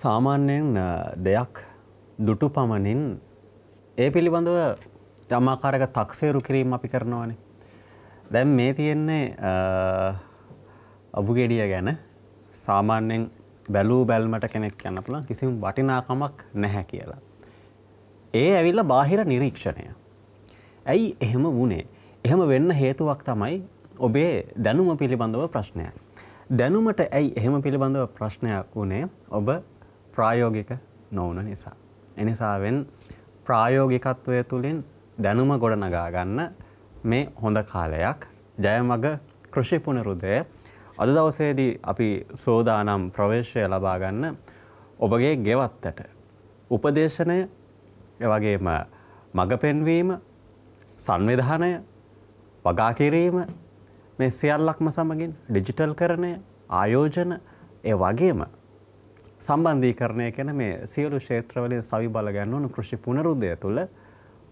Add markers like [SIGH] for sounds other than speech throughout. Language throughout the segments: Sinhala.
සාමාන්‍යයෙන් දෙයක් දුටු පමණින් ඒ පිළිබඳව ජමාකාරක තක්සේරු කිරීම අපි කරනවානේ. දැන් මේ තියෙන්නේ අබු ගෙඩිය ගැන සාමාන්‍යයෙන් බැලූ බැල්මට කෙනෙක් යන්න පුළුවන් කිසිම වටිනාකමක් නැහැ කියලා. ඒ ඇවිල්ලා බාහිර නිරීක්ෂණය. ඇයි එහෙම වුණේ? එහෙම වෙන්න හේතුවක් තමයි ඔබේ දැනුම පිළිබඳව ප්‍රශ්නයක්. දැනුමට ඇයි එහෙම පිළිබඳව ප්‍රශ්නයක් වුණේ? ඔබ ප්‍රායෝගික නොවන නිසා. එනිසාවෙන් ප්‍රායෝගිකත්වය තුළින් දැනුම ගොඩනගා ගන්න මේ හොඳ කාලයක් ජයමග කෘෂිපුනරුදය අද දවසේදී අපි සෝදානම් ප්‍රවේශය ලබා ගන්න ඔබගේ ගෙවත්තට උපදේශනය එවගේම මඟ පෙන්වීම සංවිධානය වගා කිරීම මේ සියල්ලක්ම සමගින් ඩිජිටල් කරණය ආයෝජන ඒ වගේම සම්බන්ධීකරණය කැන මේ සියලු ක්ෂේත්‍රවලින් සවි බල ගන්න ඕන කෘෂි පුනරුද්ධය තුළ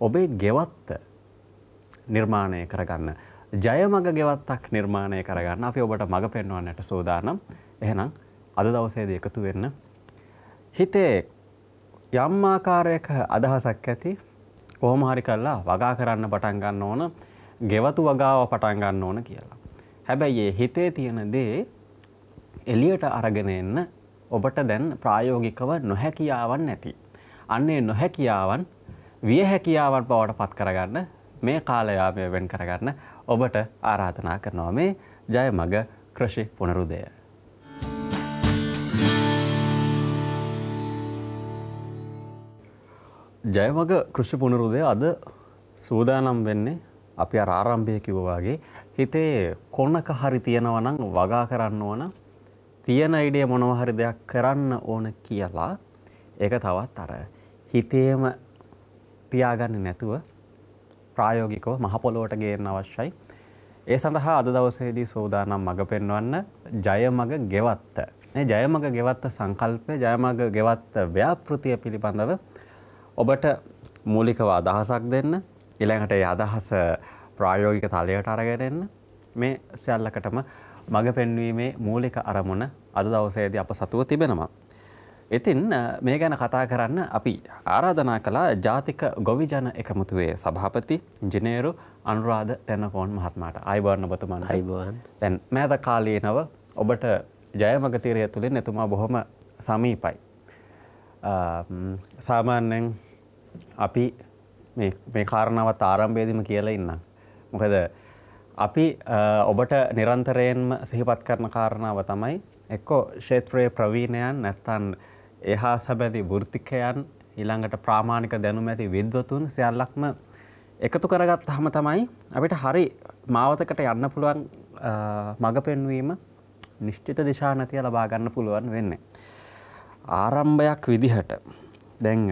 ඔබේ ගෙවත්ත නිර්මාණය කරගන්න. ජය මග ගෙවත්තක් නිර්මාණය කරගන්න අපි ඔබට මඟ පෙන්වන්නට සෝදානම් එහෙනම් අද දවසේද එකතු වෙන්න. හිතේ යම් ආකාරයක අදහසක් ඇති කොහොම හරි කල්ලා වගා කරන්න පටන් ගන්න ඕන ගෙවතු වගාව පටන් ගන්න ඕන කියලා. හැබැයි ඒ හිතේ තියෙන දේ එළියට අරගෙන එන්න ඔබට දැන් ප්‍රායෝගිකව නොහැකියාවන් නැති. අන්නේ නොහැකියාවන් විය හැකියාවන් බවට පත් කරගන්න මේ කාලයාමය වෙන් කරගන්න ඔබට ආරාධනා කරනවා මේ ජය මග ක්‍රෂි පුනරුදය. ජයමග කෘෂි පුනරුදය අද සූදානම් වෙන්නේ අපි අර ආරම්භය කිව්වාගේ හිතේ කොනක හරි තියෙනවනම් වගා කරන්න ඕන තියෙන ඉඩේ මොනවා හරි දෙයක් කරන්න ඕන කියලා ඒක තවත් අර හිතේම තියාගන්න නැතුව ප්‍රායෝගිකව මහ පොළොවට ගේන්න අවශ්‍යයි. ඒ සඳහා අද දවසේදී සෝදානම් මඟ පෙන්වන්න ජය මඟ ගෙවත්ත. ජය මඟ ගෙවත්ත සංකල්පය ජය මඟ ගෙවත්ත ව්‍යාපෘතිය පිළිබඳව ඔබට මූලිකව අදහසක් දෙන්න ඊළඟට ඒ අදහස ප්‍රායෝගික තලයට අරගෙන මේ සැලකටම මඟ පෙන්වීමේ මූලික අරමුණ අද දවසේදී අප සතුව තිබෙනවා. ඉතින් මේ ගැන කතා කරන්න අපි ආරාධනා කළා ජාතික ගොවිජන එකමුතුවේ සභාපති ඉංජිනේරු අනුරාධ තැනකෝන් මහත්මයාට. ආයිබෝන් ඔබතුමන්. ආයිබෝන්. දැන් මෑත කාලීනව ඔබට ජයමග තීරය තුලින් එතුමා බොහොම සමීපයි. සාමාන්‍යයෙන් අපි මේ කාරණාවත් ආරම්භයේදීම කියලා ඉන්නම්. මොකද අපි ඔබට නිරන්තරයෙන්ම සිහිපත් කරන කාරණාව තමයි එක්කෝ ක්ෂේත්‍රයේ ප්‍රවීණයන් නැත්තන් එහා සැබැදි වෘතිකයන් ඊළඟට ප්‍රාමාණික දැනුම ඇති විද්වතුන් සියල්ලක්ම එකතු කරගත් හම තමයි අපිට හරි මාවතකට යන්න පුළුවන් මඟ පෙන්වීම නිශ්චිත දිශානතිය ලබාගන්න පුළුවන් වෙන්නේ. ආරම්භයක් විදිහට දැන්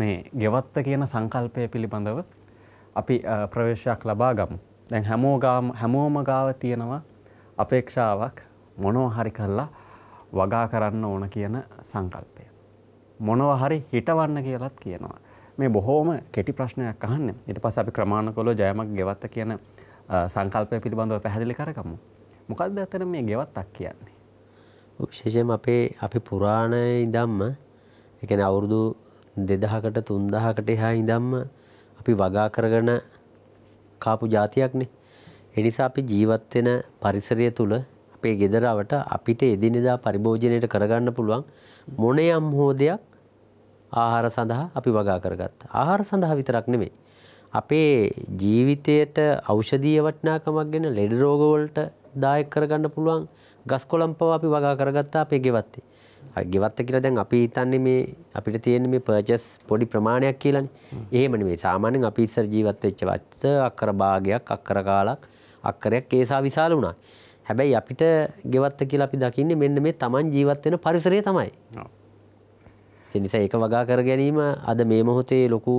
මේ ගෙවත්ත කියන සංකල්පය පිළිබඳව අපි ප්‍රවේශයක් ලබාගමු. දැන් හැමෝගාම හැමෝම ගාව තියෙනවා අපේක්ෂාවක් මොනෝ හරි කරලා වගා කරන්න ඕන කියන සංකල්පය. මොනව හරි හිටවන්න කියලත් කියනවා. මේ බොහෝම කෙටි ප්‍රශ්නයක් අහන්න ඊට පස්ස අපි ක්‍රමාණකොලෝ ජයමක් ගෙවත්ත කියන සංකල්පය පිළිබඳව පැහැදිලි කරකමු. මොකක්ද ඇතන මේ ගෙවත්තක් කියන්නේ. විශේෂයෙන් අපේ අපි පුරාණය ඉදම්ම එකන අවුරුදු දෙදහකට තුන්දහකට හා ඉදම්ම අපි වගා කරගන කාපු જાතියක්නේ. ඒ නිසා අපි ජීවත් වෙන පරිසරය තුල අපේ ගෙදරවට අපිට එදිනෙදා පරිභෝජනයට කරගන්න පුළුවන් මොනයම් හෝ දෙයක් ආහාර සඳහා අපි වගා කරගත්තා. ආහාර සඳහා විතරක් නෙමෙයි. අපේ ජීවිතයට ඖෂධීය වටිනාකමක් ගැන ලෙඩ රෝග වලට දායක කරගන්න පුළුවන් ගස් කොළන් පවා අපි වගා කරගත්තා අපේ ගෙවත්තේ. ගෙවත්ත කියලා දැන් අපි හිතන්නේ මේ අපිට තියෙන මේ පර්චස් පොඩි ප්‍රමාණයක් කියලානේ. එහෙම නෙමෙයි. සාමාන්‍යයෙන් අපි ඉස්සර ජීවත් වෙච්ච වත්ත අක්කර භාගයක් අක්කර කාලක් අක්කරයක් ඒසා විශාල වුණා. හැබැයි අපිට ගෙවත්ත කියලා අපි දකින්නේ මෙන්න මේ Taman ජීවත් වෙන පරිසරය තමයි. ඒ නිසා ඒක වගා කර ගැනීම අද මේ මොහොතේ ලොකු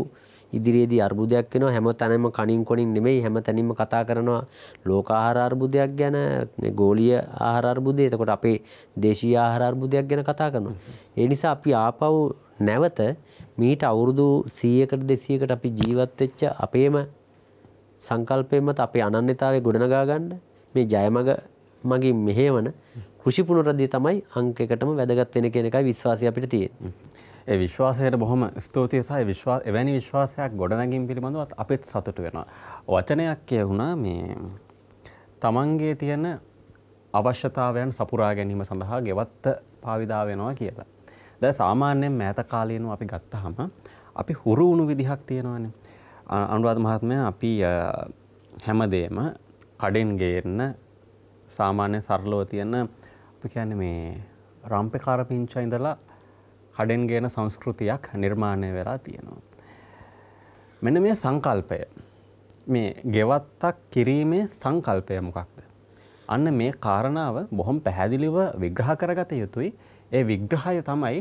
ඉදිරියේදී අර්බුදයක් වෙනවා හැම තැනම කණින් කොණින් නෙමෙයි හැම තැනින්ම කතා කරනවා ලෝකාහාර අර්බුදයක් ගැන ගෝලීය ආහාර අර්බුදය එතකොට අපේ දේශීය ආහාර අර්බුදයක් ගැන කතා කරනවා ඒ නිසා අපි ආපහු නැවත මීට අවුරුදු 100කට 200කට අපි ජීවත් වෙච්ච අපේම සංකල්පයෙන් මත අපේ අනන්‍යතාවය ගොඩනගා ගන්න මේ ජයමග මගින් මෙහෙවන කෘෂි පුනරදී තමයි අංක එකටම වැදගත් වෙන කියන එකයි විශ්වාසය අපිට තියෙන්නේ ඒ විශ්වාසයට බොහොම ස්තුතියි සහ විශ්වා එවැනි විශ්වාසයක් ගොඩනැගින් පිළිබඳවත් අපිත් සතුටු වෙනවා. වචනයක් කියවුණා මේ තමන්ගේ තියෙන අවශ්‍යතාවයන් සපුරා ගැනීම සඳහා ගෙවත්ත පාවිදා වෙනවා කියලා. දැන් සාමාන්‍යයෙන් මෑත කාලේනු අපි ගත්තාම අපි හුරු වුණු විදිහක් තියෙනවානේ. අනුරාධ මහත්මයා අපි හැමදේම කඩෙන් ගේන්න සාමාන්‍ය සරලව තියෙන අපි කියන්නේ මේ රම්පේ කාරපිංචා ඉඳලා කඩෙන් ගේන සංස්කෘතියක් නිර්මාණය වෙලා තියෙනවා. මෙන මේ සංකල්පය මේ ගෙවත්තක් කිරීමේ සංකල්පය මොකක්ද. අන්න මේ කාරණාව බොහොම පැහැදිලිව විග්‍රහ කරගත යුතුයි ඒ විග්‍රහය තමයි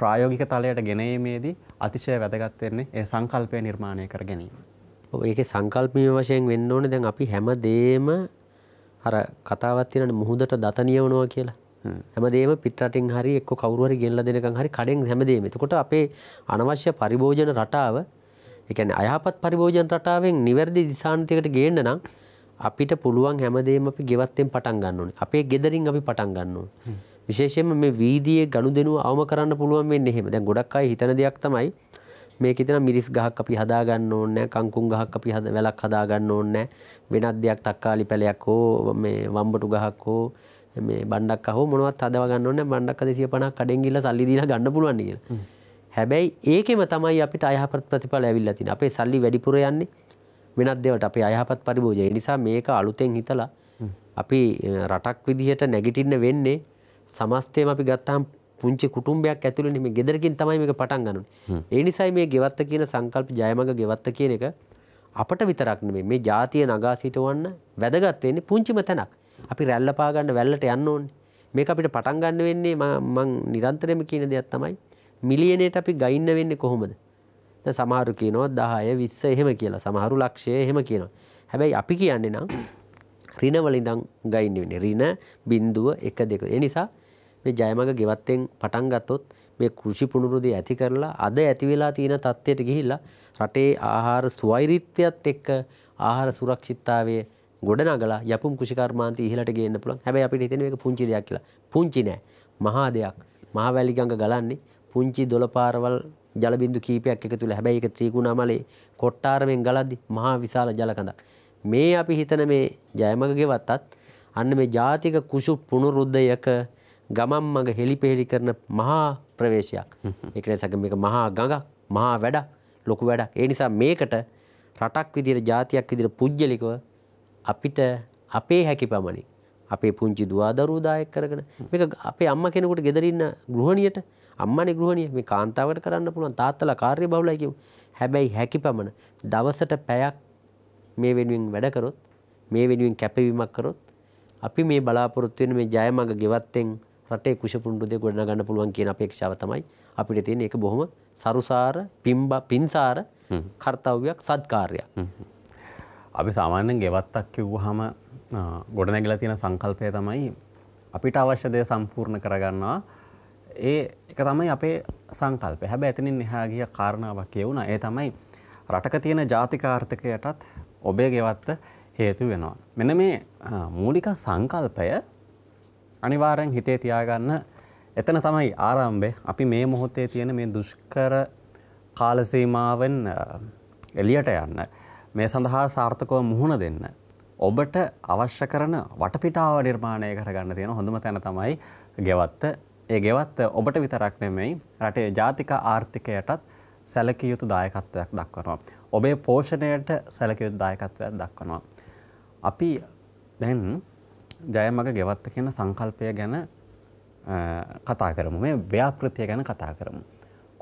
ප්‍රායෝගික තලයට ගෙනීමේදී අතිශය වැදගත්වෙන්නේ ඒ සංකල්පය නිර්මාණය කර ගැනීම. ඒක සංකල්පීම වශයෙන් වෙන්න ඕන දැන් අපි හැම දේම අර කතාවත්තිනට මුහුදට දතනියවනවා කියලා හැමදේම පිටරටින් හරි එක්ක කවුරුහරි ගෙනලා දෙනකන් හරි කඩෙන් හැමදේම. එතකොට අපේ අනවශ්‍ය පරිභෝජන රටාව ඒ කියන්නේ අයහපත් පරිභෝජන රටාවෙන් නිවැරදි දිශාන්තයකට ගේන්න නම් අපිට පුළුවන් හැමදේම අපි ගෙවත්තෙන් පටන් ගන්න ඕනේ. අපේ ගෙදරින් අපි පටන් ගන්න ඕනේ. විශේෂයෙන්ම මේ වීදියේ ගනුදෙනුව අවම කරන්න පුළුවන් වෙන්නේ එහෙම. දැන් ගොඩක් අය හිතන දෙයක් තමයි මේක ඉතින් මිරිස් ගහක් අපි හදා ගන්න ඕනේ කංකුම් ගහක් අපි හද වැලක් හදා ගන්න ඕනේ වෙනත් දෙයක් තක්කාලි පැලයක් හෝ මේ වම්බටු ගහක් හෝ මේ බණ්ඩක් හෝ මොනවත් හදව ගන්නන බණ්ඩක් දෙසිය පනක් කඩෙන් ගිල්ල සල්ලි දින ගන්න පුළුවන් කියලා. හැබැයි ඒකෙම තමයි අපිට අයහපත් ප්‍රතිඵල ඇවිල්ලා තියෙන්නේ. අපේ සල්ලි වැඩිපුර යන්නේ වෙනත් දේවල්ට අපේ අයහපත් පරිභෝජය. ඒ නිසා මේක අලුතෙන් හිතලා අපි රටක් විදිහට නැගිටින්න වෙන්නේ සමස්තයම අපි ගත්තාම පුංචි කුටුම්බයක් ඇතුළේ මේ ගෙදරකින් තමයි මේක පටන් ගන්න ඕනේ. ඒ නිසයි මේ ගෙවත්ත කියන සංකල්ප ජයමග ගෙවත්ත කියන එක අපට විතරක් නෙමෙයි මේ ජාතිය නගා සිටවන්න වැදගත් වෙන්නේ පුංචිම තැනක්. අපි රැල්ලපාගන්න වැල්ලට යන්න ඕන් මේ අපිට පටන් ගන්න වෙන්නේ මං නිරන්තරයම කියන දෙයක් තමයි මිලියනයට අපි ගයින්න වෙන්නේ කොහොමද සමහරු කියනොත් දහය විස්ස එහෙම කියලා සමහරු ලක්ෂය එහෙම කියනවා හැබැයි අපි කියන්නේ නම් රිනවලින්දං ගයින්න වෙන්නේ රින බින්දුව එක දෙක ඒ නිසා මේ ජයමග ගෙවත්තෙන් පටන් ගත්තොත් මේ කෘෂි පුනරුදේ ඇති කරලා අද ඇති වෙලා තියෙන තත්ත්වයට ගිහිල්ලා රටේ ආහාර ස්වෛරීත්වයත් එක්ක ආහාර සුරක්ෂිතතාවයේ ගොඩනගලා යපුම් කුෂිකර්මාන්ත ඉහලට ගේන්න පුළුවන් හැබැයි අපිට හිතෙන එක පුංචි දෙයක් කියලා. පුංචි නෑ. මහා දෙයක්. මහා වැලි ගඟ ගලන්නේ පුංචි දොළ පාරවල් ජල බිඳු කීපයක් එකතු වෙලා. හැබැයි ඒක ත්‍රිකුණාමලේ කොට්ටාරමෙන් ගලද්දි මහා විශාල ජල කඳක්. මේ අපි හිතන මේ ජයමග ගෙවත්තත් අන්න මේ ජාතික කුසු පුනරුද්දයක ගමන් මඟ හෙලිපෙහෙලි කරන මහා ප්‍රවේශයක්. ඒක නිසා මේක මහා ගඟක්, මහා වැඩක්, ලොකු වැඩක්. ඒ නිසා මේකට රටක් විදියට ජාතියක් විදියට පුජ්‍යලිකව අපිට අපේ හැකි පමණි අපේ පුංචි දවාදරූදායක් කරගෙන මේ අපේ අම්ම කෙනෙකුට ගෙදරන්න ගෘහණියට අම්මනි ගෘහණිය මේ කාන්තාවට කරන්න පුළුවන් තාත්තල කාර්ය බවලයකිව හැබැයි හැකි පමණ දවසට පැයක් මේ වෙනුවෙන් වැඩකරොත් මේ වෙනුවෙන් කැපවීමක් කරොත් අපි මේ බලාපොරොත්තුවෙන මේ ජයමඟ ගෙවත්තෙන් රටේ කුෂපුුණ්ඩුද ගොඩ ගන්න පුළුවන් කියන අපේක්ෂාව තමයි අපිට තියෙන එක බොහොම සරුසාර පිම්බ පින්සාර කර්තව්‍යයක් සත්කාරයක්. අපි සාමාන්‍යෙන් ගෙවත්තක් කිව්වහම ගොඩනැගිලා තියෙන සංකල්පය තමයි අපිට අවශ්‍ය දේ සම්පූර්ණ කරගන්නවා ඒ එක තමයි අපේ සංකල්පය හැබැයි එතනින් එහා ගිය කාරණාවක් කියුණා ඒ තමයි රටක තියෙන ජාතිකාර්ථකයටත් ඔබේ ගෙවත්ත හේතු වෙනවා මෙන්න මේ මූලික සංකල්පය අනිවාර්යෙන් හිතේ තියාගන්න එතන තමයි ආරම්භය අපි මේ මොහොතේ තියෙන මේ දුෂ්කර කාලසීමාවෙන් එලියට යන්න මේ සඳහා සාර්ථකව මුහුණ දෙන්න. ඔබට අවශ්‍ය කරන වටපිටාව නිර්මාණය කරගන්න තියෙන හොඳම තැන තමයි ගෙවත්ත. ඒ ගෙවත්ත ඔබට විතරක් නෙමෙයි රටේ ජාතික ආර්ථිකයටත් සැලකිය යුතු දායකත්වයක් දක්වනවා. ඔබේ පෝෂණයට සැලකිය යුතු දායකත්වයක් දක්වනවා. අපි දැන් ජයමග ගෙවත්ත කියන සංකල්පය ගැන කතා කරමු. මේ ව්‍යාපෘතිය ගැන කතා කරමු.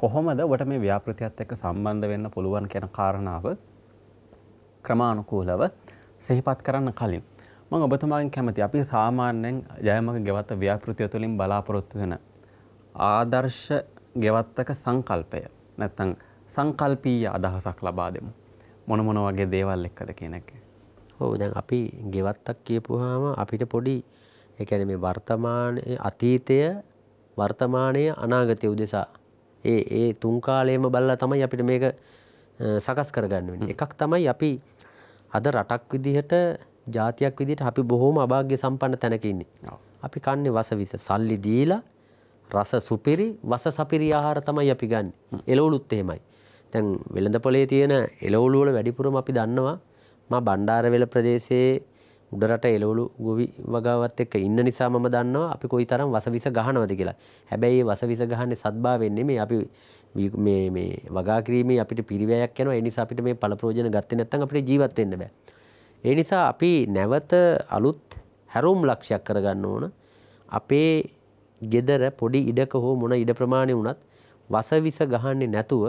කොහොමද ඔබට මේ ව්‍යාපෘතියත් එක්ක සම්බන්ධ වෙන්න පුළුවන් කියන කාරණාව ක්‍රමානුකූලව සිහිපත් කරන්න කලින් මම ඔබතුමාගෙන් කැමති අපි සාමාන්‍යයෙන් ජයමග ගෙවත්ත ව්‍යාපෘතිය තුළින් බලාපොරොත්තු වෙන ආදර්ශ ගෙවත්තක සංකල්පය නැත්තම් සංකල්පීය අදහසක් ලබා දෙමු මොන මොන වගේ දේවල් එක්කද කියන එක. ඔව් දැන් අපි ගෙවත්තක් කියපුවාම අපිට පොඩි ඒ කියන්නේ මේ වර්තමානයේ අතීතය වර්තමානයේ අනාගතය උදෙසා ඒ ඒ තුන් කාලයේම බලලා තමයි අපිට මේක සකස් කරගන්න වෙන්නේ. එකක් තමයි අපි අද රටක් විදිහට ජාතියක් විදිහට අපි බොහොම අභාග්‍ය සම්පන්න තැනක ඉන්නේ. අපි කන්නේ වසවිස සල්ලි දීලා රස සුපිරි වස සපිරි ආහාර තමයි අපි ගන්න. එළවලුත් එහෙමයි. දැන් වෙළඳ පොලේ තියෙන එළවලු වල වැඩිපුරම අපි දන්නවා මා බණ්ඩාරවෙල ප්‍රදේශයේ උඩරට එළවලු ගොවි වගාවත් එක්ක ඉන්න නිසා මම දන්නවා අපි කොයිතරම් වසවිස ගහනවද කියලා. හැබැයි වසවිස ගහන්නේ සත්භාවයෙන් නෙමෙයි අපි මේ මේ වගාකිරීමේ අපිට පිරිවැයක් යනවා ඒ නිසා අපිට මේ පළප්‍රයෝජන ගත්තේ නැත්නම් අපිට ජීවත් වෙන්න බෑ. ඒ නිසා අපි නැවත අලුත් හැරවුම් ලක්ෂයක් කරගන්න ඕන. අපේ gedara පොඩි ඉඩක හෝ මොන ඉඩ ප්‍රමාණය වුණත් වසවිස ගහන්නේ නැතුව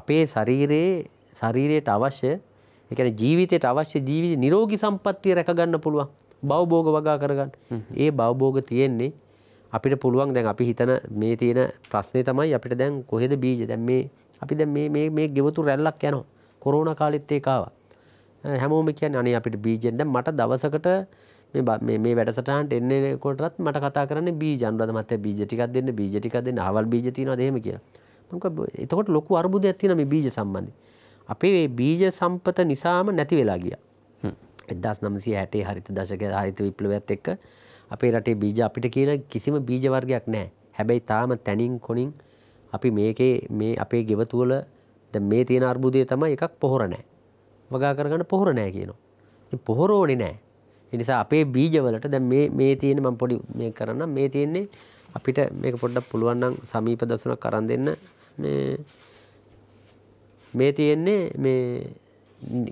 අපේ ශරීරයේ ශරීරයට අවශ්‍ය ඒ කියන්නේ ජීවිතයට අවශ්‍ය ජීවිත නිරෝගී සම්පත්තිය රැකගන්න පුළුවන්. බවභෝග වගා කරගන්න. ඒ බවභෝග තියෙන්නේ අපිට පුළුවන් දැන් අපි හිතන මේ තියෙන ප්‍රශ්නය තමයි අපිට දැන් කොහෙද බීජ දැන් මේ අපි දැන් මේ ගෙවතු රැල්ලක් යනවා කොරෝණ කාලෙත් ඒකාව හැමෝම කියන්න අනේ අපිට බීජෙන්ද මට දවසකට මේ වැඩසටහන්ට එන්නකොටත් මට කතා කරන බීජන්රද මත බීජටිකක් දෙන්න බීජටික දෙන්න අවල් බීජතින දේම කිය එතකොට ලොකු අර්බුද ඇතින මේ බීජ සම්බන්ධ අපේ බීජ සම්පත නිසාම නැති වෙලා ගිය එදස් නම්සිය හැටේ හරිත දශක හරිත විප්ලවත් එක්ක අපේ රටේ බීජ අපිට කියන කිසිම බීජ වර්ගයක් නැහැ. හැබැයි තාම තැනින් කොනින් අපි මේකේ මේ අපේ ගෙවතුවල දැන් මේ තියෙන අර්බුදය තමයි එකක් පොහොර නැහැ. වගා කරගන්න පොහොර නැහැ කියනවා. ඉතින් පොහොර ඕනේ නැහැ. ඒ නිසා අපේ බීජවලට දැන් මේ මේ තියෙන මම පොඩි මේ කරන්නම් මේ තියෙන්නේ අපිට මේක පොඩ්ඩක් පුළුවන් නම් සමීප දසුනක් අරන් දෙන්න මේ මේ තියෙන්නේ මේ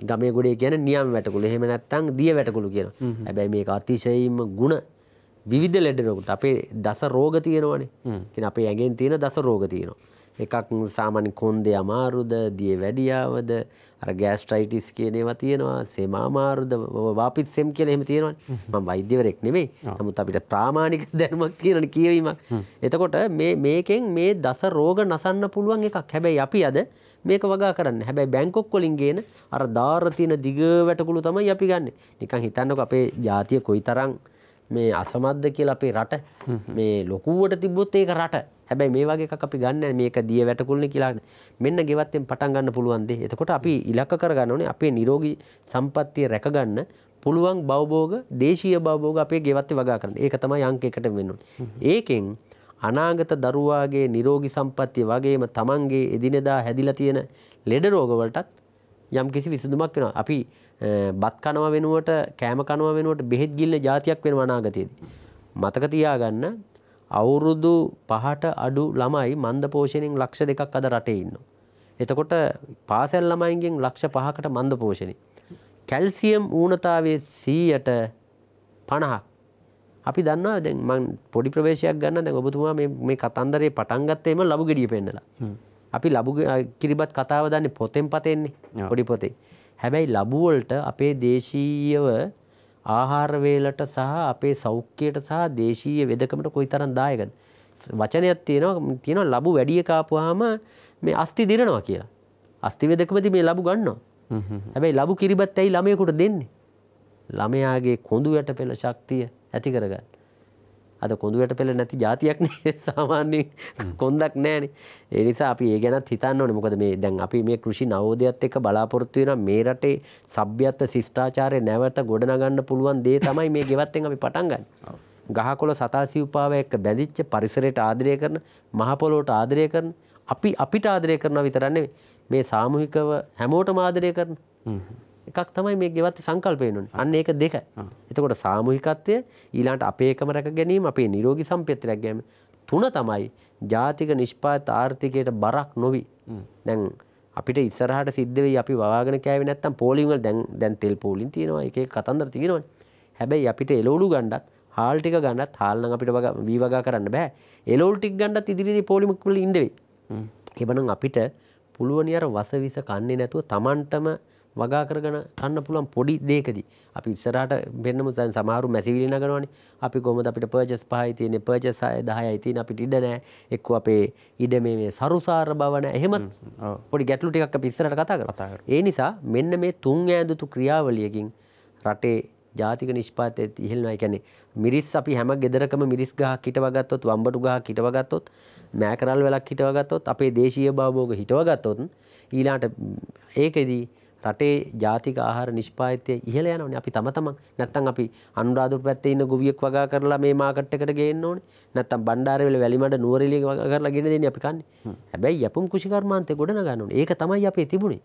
ගමේ ගොඩේ කියන නියම් වැටකුළු එහෙම නැත්තම් දිය වැටකුළු කියන. හැබැයි මේක අතිශයින්ම ಗುಣ විවිධ ලෙඩරෝකට අපේ දස රෝග තියෙනවනේ අපේ ඇගෙන් තියෙන දස රෝග තියෙනවා. එකක් සාමාන්‍ය කොන්දේ අමාරුද දිය වැඩියාවද අර ගෑස්ට්‍රයිටිස් කියනවා තියෙනවා සෙම අමාරුද වාපිත් සෙම් කියල එහෙම තියෙනවා මම වෛද්‍යවරෙක් නෙමේ නමුත් අපිට ප්‍රාමාණික [LAUGHS] දැනුමක් තියෙනට කියවීමක් එතකොට මේකෙන් මේ දස රෝග නසන්න පුළුවන් එකක් හැබැයි අපි අද මේක වගා කරන්න හැබැයි බැංකොක් කොලින්ගේන අර ධාරතියන දිග වැටකුළු තමයි අපි ගන්න නිකං හිතන්නක අපේ ජාතිය කොයි තරං මේ අසමද්ද කියලා අපේ රට මේ ලොකුවට තිබොත් ඒක රට හැබැයි මේ වගේ එකක් අපි ගන්න මේක දිය වැටකුල්නේ කියලා මෙන්න ගෙවත්තෙන් පටන් ගන්න පුළුවන් දේ. එතකොට අපි ඉලක්ක කරගන්න ඕනේ අපේ නිරෝගී සම්පත්තිය රැකගන්න පුළුවන් බවබෝග දේශීය බවබෝග අපේ ගෙවත්තේ වගා කරන්න. ඒක තමයි අංකයකට වෙන්න ඒකෙන් අනාගත දරුවාගේ නිරෝගී සම්පත්තිය වගේම තමන්ගේ එදිනෙදා හැදිලා තියෙන ලෙඩ රෝගවලටත් යම් කිසි විසඳුමක් වෙනවා. අපි බත් කනවා වෙනුවට කෑම කනවා වෙනුවට බෙහෙත් ගිල්ල ජාතියක් වෙන වනාගතයේද. මතක තියාගන්න අවුරුදු පහට අඩු ළමයි මන්ද පෝෂණයෙන් ලක්ෂ දෙකක් අද රටේ ඉන්න. එතකොට පාසැල් ළමයින්ගෙන් ලක්ෂ පහකට මන්ද පෝෂණය. කැල්සියම් ඌනතාවේ සීයට පණහක්. අපි දන්නවා දැන් මං පොඩි ප්‍රවේශයක් ගන්න දැන් ඔබතුමා මේ කතන්දරේ පටන් ගත්තේම ලබු ගෙඩිය පෙන්නලා. අපි ලබු කිරිබත් කතාව දන්නේ පොතෙන් පතෙන්නේ පොඩි පොතේ. හැබැයි ලබුවලට අපේ දේශීයව ආහාර වේලට සහ අපේ සෞඛ්‍යයට සහ දේශීය වෙදකමට කොයිතරම් දායකද වචනයක් තියෙනවා තියෙනවා ලබු වැඩි කාපුවාම මේ අස්ති දිරනවා කියලා අස්ති වේදකමදී මේ ලබු ගන්නවා හැබැයි ලබු කිරිබත් ඇයි ළමයෙකුට දෙන්නේ ළමයාගේ කොඳු යට පෙළ ශක්තිය ඇති කරගන්න අද කොඳුවට පෙළ නැති ජාතියක් [LAUGHS] සාමාන්‍යෙන් කොන්දක් නෑන එනිසා අපි ඒ ගැනත් හිතන්න ඕන මොකද මේ දැන් අපි මේ කෘෂි නවෝදයක්ත් එක බලාපොරත්තු වෙන මේ රටේ සභ්‍යත්ත ශිෂ්ඨාචාරය නැවත ගොඩනගන්න පුළුවන් දේ තමයි මේ ගෙවත්තෙන් අපි පටන්ගන්න. ගහකොළ සතාසිව්පාව එක්ක බැඳිච්ච පරිසරයට ආදරය කරන මහපොලෝට ආදරය කරන අපි අපිට ආදරය කරන විතරන්නේ මේ සාමූහිකව හැමෝට මාදරය කරන එකක් තමයි මේ ගෙවත්ත සංකල්පයනුන් අන්න ඒක දෙක එතකොට සාමූහිකත්වය ඊලාට අපේකම රැක ගැනීම අපේ නිරෝගි සම්පෙත්තරයක් ගැම තුන තමයි ජාතික නිෂ්පාත ආර්ථිකයට බරක් නොවී දැන් අපිට ඉස්සරහට සිද්ධවෙයි අපි වාගෙන කෑව නැත්තම් පෝලිවල් දැන් දැන් තෙල් පෝලින් තියෙනවා එක කතන්දර තියෙනවන හැබැයි අපිට එලෝලු ගණ්ඩත් හාල්ටික ගන්නත් හාල්න අපිට වග වීවගා කරන්න බෑ එලෝල්ටික් ගණඩත් ඉදිරිදි පොලිමක්වල ඉඩවෙයි එබනම් අපිට පුළුවනියර වසවිස කන්නේ නැතුව තමන්ටම වගා කරගෙන කන්න පුළුවන් පොඩි දෙයකදී අපි ඉස්සරහට වෙන්නම දැන් සමහරු මැසිවිලි නගනවනේ අපි කොහොමද අපිට පර්චස් පහයි තියෙන්නේ පර්චස් 10යි තියෙන්නේ අපිට ඉඩ නැහැ එක්කෝ අපේ ඉඩ මේ මේ සරුසාර බව නැහැ එහෙම පොඩි ගැටලු ටිකක් අපි ඉස්සරහට කතා කරමු ඒ නිසා මෙන්න මේ තුන් ඈඳුතු ක්‍රියාවලියකින් රටේ ජාතික නිෂ්පාතය ඉහළනවා කියන්නේ මිරිස් අපි හැම ගෙදරකම මිරිස් ගහක් හිටවගත්තොත් වම්බටු ගහක් හිටවගත්තොත් මෑකරල් වලක් හිටවගත්තොත් අපේ දේශීය භාවෝග හිටවගත්තොත් ඊළාට ඒකෙදී රටේ ජාතික ආහාර නිෂ්පාදිතය ඉහළ යනවනේ. අපි තම තමන් නැත්තම් අපි අනුරාධපුර පැත්තේ ඉන්න ගොවියෙක් වගා කරලා මේ මාකට් එකට ගේන්න ඕනේ. නැත්තම් බණ්ඩාරවල වැලිමඩ නුවරඑළිය වගා කරලා ගෙන දෙන්නේ අපි කන්නේ. හැබැයි යපුම් කුෂිකර්මාන්තේ ගොඩනගන්න ඕනේ. ඒක තමයි අපේ තිබුණේ.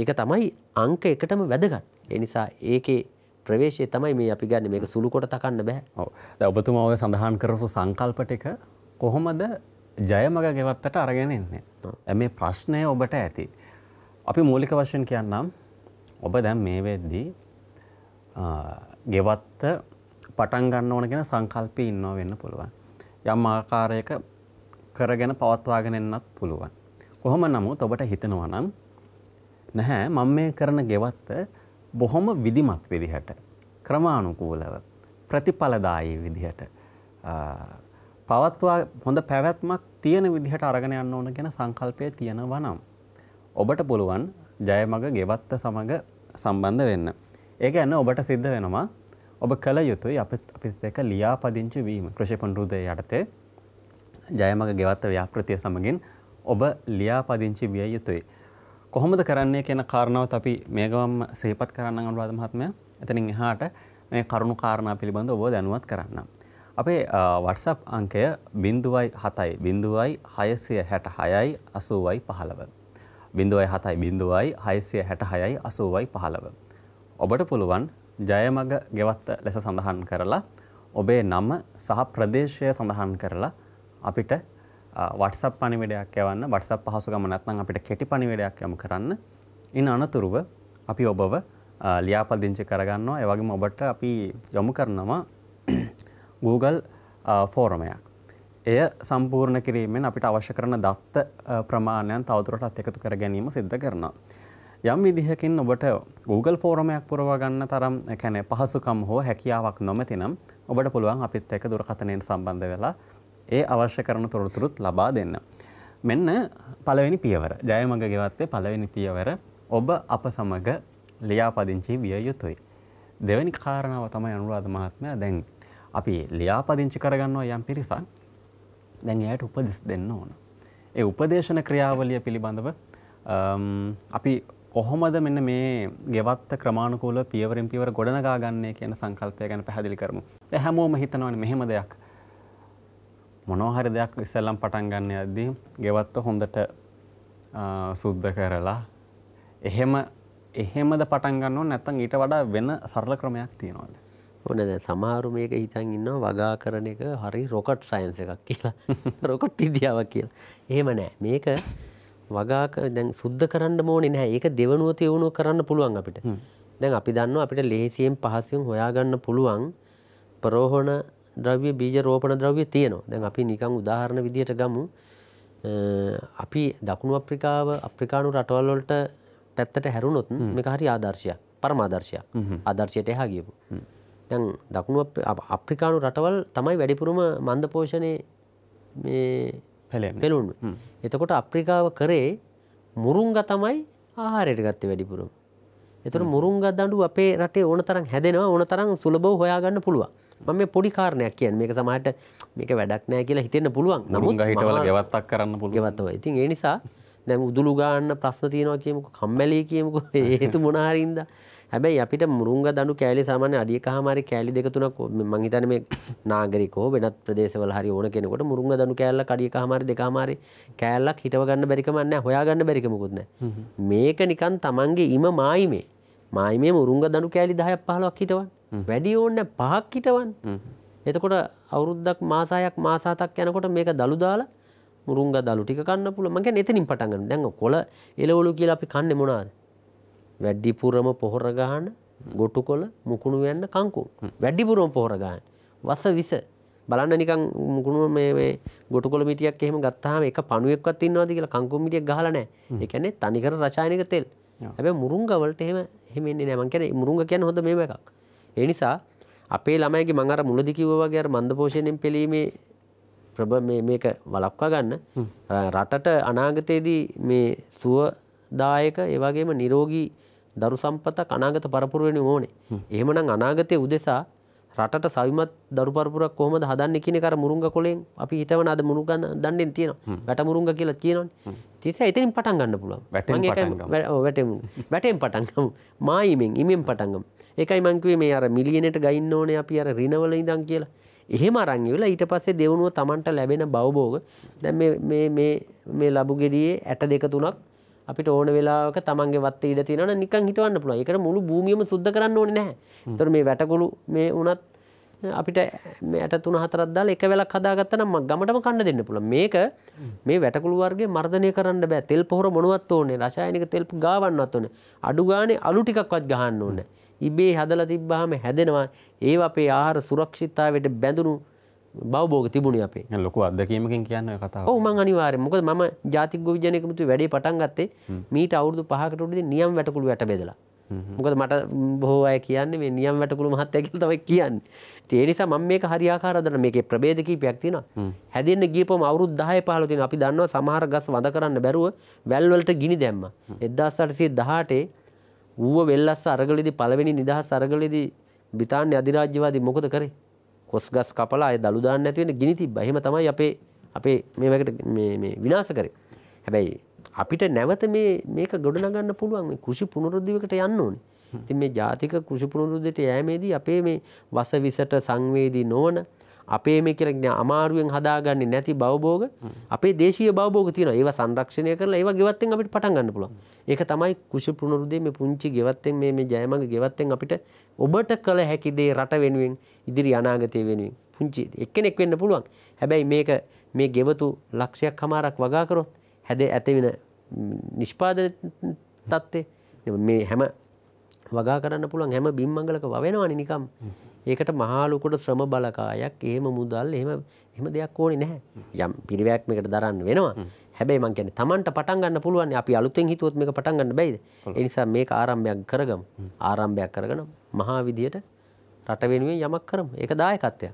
ඒක තමයි අංක එකටම වැදගත්. ඒ නිසා ඒකේ ප්‍රවේශය තමයි මේ අපි ගන්න මේක සුළු කොට තකන්න බෑ. ඔව්. දැන් ඔබතුමා ඔය සඳහන් කරපු සංකල්ප ටික කොහොමද ජයමග ගෙවත්තට අරගෙන එන්නේ? මේ ප්‍රශ්නය ඔබට ඇති. අපි මූලික වශයෙන් කියන්නම් ඔබ දැන් මේ වෙද්දී ගෙවත්ත පටන් ගන්න ඕන ගැන සංකල්පී ඉන්නවා වෙන්න පුළුවන්. යම් ආකාරයක කරගෙන පවත්වාගෙන එන්නත් පුළුවන්. කොහොම නමුත් ඔබට හිතනවා නම් නැහැ මම මේ කරන ගෙවත්ත බොහොම විධිමත් විදිහට ක්‍රමානුකූලව ප්‍රතිඵලදායී විදිහට පවත්වා හොඳ පැවැත්මක් තියෙන විදිහට අරගෙන යන්න ඕන ගැන සංකල්පය තියෙනවා නම් ඔබට පුළුවන් ජයමග ගෙවත්ත සමග සම්බන්ධ වෙන්න. ඒක ඇන්න ඔබට සිද්ධ වෙනවා ඔබ කළ යුතුයි අපිත් එක ලියාපදිංචි වීම ක්‍රෂපන් රුදය යටතේ ජයමග ගෙවත්ත ව්‍යාපෘතිය සමගින් ඔබ ලියාපදිංචි විය යුතුයි. කොහොමද කරන්නේ කියන කාරණාවත් අපි මේ ගවම් සේපත් කරන්න අනුරාධ මහත්මය එතනින් එහාට මේ කරුණු කාරණා පිළිබඳ ඔබ දැනුවත් කරන්න. අපේ WhatsApp අංකය බිඳුවයි හතයි බිඳුවයි හයසිය හැට හයයි අසුවයි පහළව. බිඳුවයි හතයි බිඳුවයි හයිසිය හැට හයයි අසුවයි පහළව. ඔබට පුළුවන් ජයමග ගෙවත්ත ලෙස සඳහන් කරලා ඔබේ නම සහ ප්‍රදේශය සඳහන් කරලා අපිට වටසප් පනිවිඩයක් යවන්න වටසප් පහසුකම නැත්නම් අපිට කෙටි පනිවිඩයක් යම කරන්න ඉන් අනතුරුව අපි ඔබව ලියාපදිංචි කරගන්නවා එවගේම ඔබට අපි යොමු කරනවා [COUGHS] Google ෆෝරමයක් එය සම්පූර්ණ කිරීමෙන් අපිට අවශ්‍ය කරන දත්ත ප්‍රමාණයන් තවදුරටත් එකතු කර ගැනීම සිද්ධ කරනවා. යම් විදිහකින් ඔබට Google ෆෝරමයක් පුරවගන්න තරම් කැනෙ පහසුකම් හෝ හැකියාවක් නොමැතිනම් ඔබට පුළුවන් අපිත් එක දුරකථනයෙන් සම්බන්ධ වෙලා ඒ අවශ්‍ය කරන තොරතුරුත් ලබා දෙන්න. මෙන්න පළවෙනි පියවර ජයමඟ ගෙවත්තේ පළවෙනි පියවර ඔබ අප සමග ලියාපදිංචි විය යුතුයි. දෙවැනි කාරණාව තමයි අනුරාධ මහත්මයා දැන් අපි ලියාපදිංචි කරගන්නවා යම් පිරිසක් දැන් එයට උපදෙස් දෙන්න ඕන. ඒ උපදේශන ක්‍රියාවලිය පිළිබඳව අපි කොහොමද මෙන්න මේ ගෙවත්ත ක්‍රමාණුකූල පියවරින් පියවර ගොඩනගා ගන්නේ කියන සංකල්පය ගැන පැහැදිලි කරමු. දැන් හැමෝම හිතනවානේ මෙහෙම දෙයක් මොනෝහරි දෙයක් ඉස්සල්ලම් පටන් ගන්න යද්දී ගෙවත්ත හොඳට සුද්ධ කරලා එහෙම එහෙමද පටන් ගන්නව නැත්නම් ඊට වඩා වෙන සරල ක්‍රමයක් තියනවාද ඕනද සමාරු මේක හිතන් ඉන්නවා වගා කරන එක හරි රොකට් සයින්ස එකක් කියලා රොකට් [LAUGHS] ඉදියාවක් කියලා. එහෙම නෑ මේක වගාක දැන් සුද්ධ කරන්න මෝනේ නැහැ ඒක දෙවනුව තියවුණු කරන්න පුළුවන් අපිට. දැන් අපි දන්නවා අපිට ලේසියෙන් පහසුවෙන් හොයාගන්න පුළුවන් ප්‍රෝහණ ද්‍රව්‍ය බීජ රෝපණ ද්‍රව්‍ය තියෙනවා. දැන් අපි නිකන් උදාහරණ විදියට ගමු. අපි දකුණු අප්‍රිකාව අප්‍රිකානු රටවල් වලට පැත්තට හැරුණොත් මේක හරි ආදර්ශයක්. පරමාදර්ශයක්. ආදර්ශයට එහා ගියපු. දැන් දකුණු අප්‍රිකානු රටවල් තමයි වැඩිපුරම මන්ද පෝෂණය පෙළුන් එතකොට අප්‍රිකාව කරේ මුරුංග තමයි ආහාරයට ගත්තේ වැඩිපුරම එතුර මුරුංග දඩු අපේ රටේ ඕන තරම් හැදෙනවා ඕන තරම් සුලබව හොයාගන්න පුළුවන් මම මේ පොඩි කාරණයක් කියන් මේක සමහට මේක වැඩක් නෑ කියලා හිතන්න පුළුවන් නමුත් හිටවල ගවත්තක් කරන්න පුළුවන්ගවත්ව ඉතින් ඒ නිසා දැම් උදුළු ගාන්න ප්‍රශ්න තියෙනවා කියමුක කම්මැලි කියමුක [LAUGHS] හේතු මොනාහරින්ද හැබැයි අපිට මුරුංග දඩු කෑලි සාමාන්‍ය අඩියක හමාරි කෑලි දෙක තුනක් මං හිතන්නේ මේ නාගරිකෝ වෙනත් ප්‍රදේශවල හරි ඕන කෙනෙකුට මුරුංග දඩු කෑල්ල කඩියක හමාරි දෙක හමාරි කෑල්ලක් හිටව ගන්න බැරිකම නැහැ හොයා ගන්න බැරික මොකුත් නැහැ මේක නිකන් Tamange ඉම මායිමේ මායිමේ මුරුංග දඩු කෑලි 10ක් 15ක් හිටවන්න වැඩි ඕනේ පහක් හිටවන්න එතකොට අවුරුද්දක් මාසයක් මාසාතක් යනකොට මේක දළු දාලා මුරුංග දළු ටික කන්න පුළුවන් මං කියන්නේ එතනින් පටන් ගන්න දැන් කොළ එළවලු කියලා අපි කන්නේ මොනවාද වැඩිපුරම පොහොර ගහන ගොටු කොල මුකුණු යන්න කංකුම් වැඩිපුරම පොහොර ගහන වස විස බලන්න නිකං මුකුණු මේ ගොට කොල මිටියක් එහෙම ගත්තාම එක පණුවෙක්වත් ඉන්නවාද කියලා කංකුම් මිටියක් ගහලා නැහැ ඒ කියන්නේ තනිකර රසායනික තෙල් හැබැයි මුරුංගවලට එහෙම එහෙම එන්නේ නැහැ මං කියන්නේ මුරුංග කියන්නේ හොඳ මේව එකක් ඒ නිසා අපේ ළමයිගේ මං අර මුලදි කිව්වා වගේ අර මන්දපෝෂණයෙන් පෙළීමේ ප්‍රබ මේක වලක්වා ගන්න රටට අනාගතයේදී මේ සුවදායක ඒ වගේම නිරෝගී දරු සම්පතක් අනාගත පරපුරුවෙන ඕනේ එහෙමනම් අනාගතය උදෙසා රටට සවිමත් දරුපරපුරක් කොහොමද හදන්න කියන කර මුරුංග කොලෙන් අපි හිතවන අද මුරුගන්න දන්නෙන් තියෙනවා වැට මුරුංග කියලා කියනවනේ තිස එතනින් පටන් ගන්න පුළුවන් වැටමු වැටෙන් පටන්ගම මායිමෙන් ඉමෙන් පටන්ගම් ඒකයි මංකවේ මේ අර මිලියනට ගයින්න ඕනේ අපි අර රිනවල ඉදන් කියලා එහෙම අරංගවෙලා ඊට පස්සේ දෙවුණුව තමන්ට ලැබෙන බවබෝග දැ මේ ලබු ගෙඩියේ ඇට දෙක තුනක් අපිට ඕන වෙලාක තමන්ගේ වත් ඉඩ තියෙන නිකන් හිටවන්න පුළුව එකට මුළු භූමියම සුද්ද කරන්න ඕන නැහැ තොර මේ වැටකුළු මේ උනත් අපිට මට තුන හතරදදාල එක වෙලක් හදාගත්ත නම් ගමටම කන්න දෙන්න පුළ මේක මේ වැටකුළුවර්ගේ මර්ධනය කරන්න බෑ තෙල් පොහොර මොනුවත් ඕනේ රශායනික තෙල් ගාවන්නත් ඕන අඩු ගානේ අලු ටිකක්වත් ගහන්න ඕන ඉබේ හදල තිබ්බාම හැදෙනවා ඒ අපේ ආහාර සුරක්ෂිතාවට බැඳුණු බවබෝග තිබුණ අපේ ලොක අදකීමකින් කියන්න කතාව මං අනිවාර මොකද ම ජාතික විජනයකමතු වැඩේ පටන් ගත්තේ මීට අවුදු පහකටට නියම් වැටකුළු වැට බෙදලා මොකද මට බොහෝ අය කියන්න මේ නියම් වැටකුළු මහත්තයකල් තවයි කියන්න තේනිසා මං මේක හරියාකාරදන මේක ප්‍රබේදකී පැක්තින හැදන්න ගේපම අවුරුදු දහය පහලතින අපි දන්නවා සමහර ගස් වද කරන්න බැරුව වැල්වලට ගිනි දැම්ම එදදාස් අටසේ දහටේ ඌුව වෙල්ලස් අරගලදි පළවෙනි නිදහ සරගලදී බිතාන්‍ය අධිරාජ්‍යවාදී මොකද කරේ කොස් ගස් කපලා අය දළු දාන්න නැති වෙන ගිනි තිබ්බා. එහෙම තමයි අපේ අපේ මේ වගේට මේ මේ විනාශ කරේ. හැබැයි අපිට නැවත මේ මේක ගොඩනගන්න පුළුවන් මේ කෘෂි පුනරුද්ධියකට යන්න ඕනේ. ඉතින් මේ ජාතික කෘෂි පුනරුද්ධියට යෑමේදී අපේ මේ වස විසට සංවේදී නොවන අපේ මේ කරන අමාරුවෙන් හදාගන්න නැති බවබෝග අපේ දේශය බවෝග තින ඒ සංරක්ෂණය කරලා ඒවා ගෙවත්තෙන් අපිට පටන්ගන්න පුළුව ඒක තමයි කුෂ පුුණරුදේ මේ පුංචි ගෙවත්තෙන් මේ ජයමඟ ගෙවත්තෙන් අපිට ඔබට කළ හැකිදේ රට වෙනුවෙන් ඉදිරි අනාගතය වෙනුවෙන් පුංචි එක්කෙනෙක් වෙන්න පුළුවන් හැබැයි මේක මේ ගෙවතු ලක්ෂයක් හමාරක් වගාකරොත් හැද ඇතිවෙන නිෂ්පාදන තත්ත්ේ මේ හැම වගා කරන්න පුළුවන් හැම බිම්මංගලක වෙනවා නිකම් ඒකට මහාලුකොට ශ්‍රම බලකායක් ඒම මුදල් එහම එහම දෙයක් ඕනි නැහැ යම් පිරිවැක්මකට දරන්න වෙනවා හැබැයි මං කියන්නේ Tamanට පටන් ගන්න පුළුවන් අපි අලුතෙන් හිතුවොත් මේක පටන් ගන්න බැයිද ඒ නිසා මේක ආරම්භයක් කරගමු ආරම්භයක් කරගෙන මහා විදියට රට වෙනුවෙන් යමක් කරමු ඒක දායකත්වයක්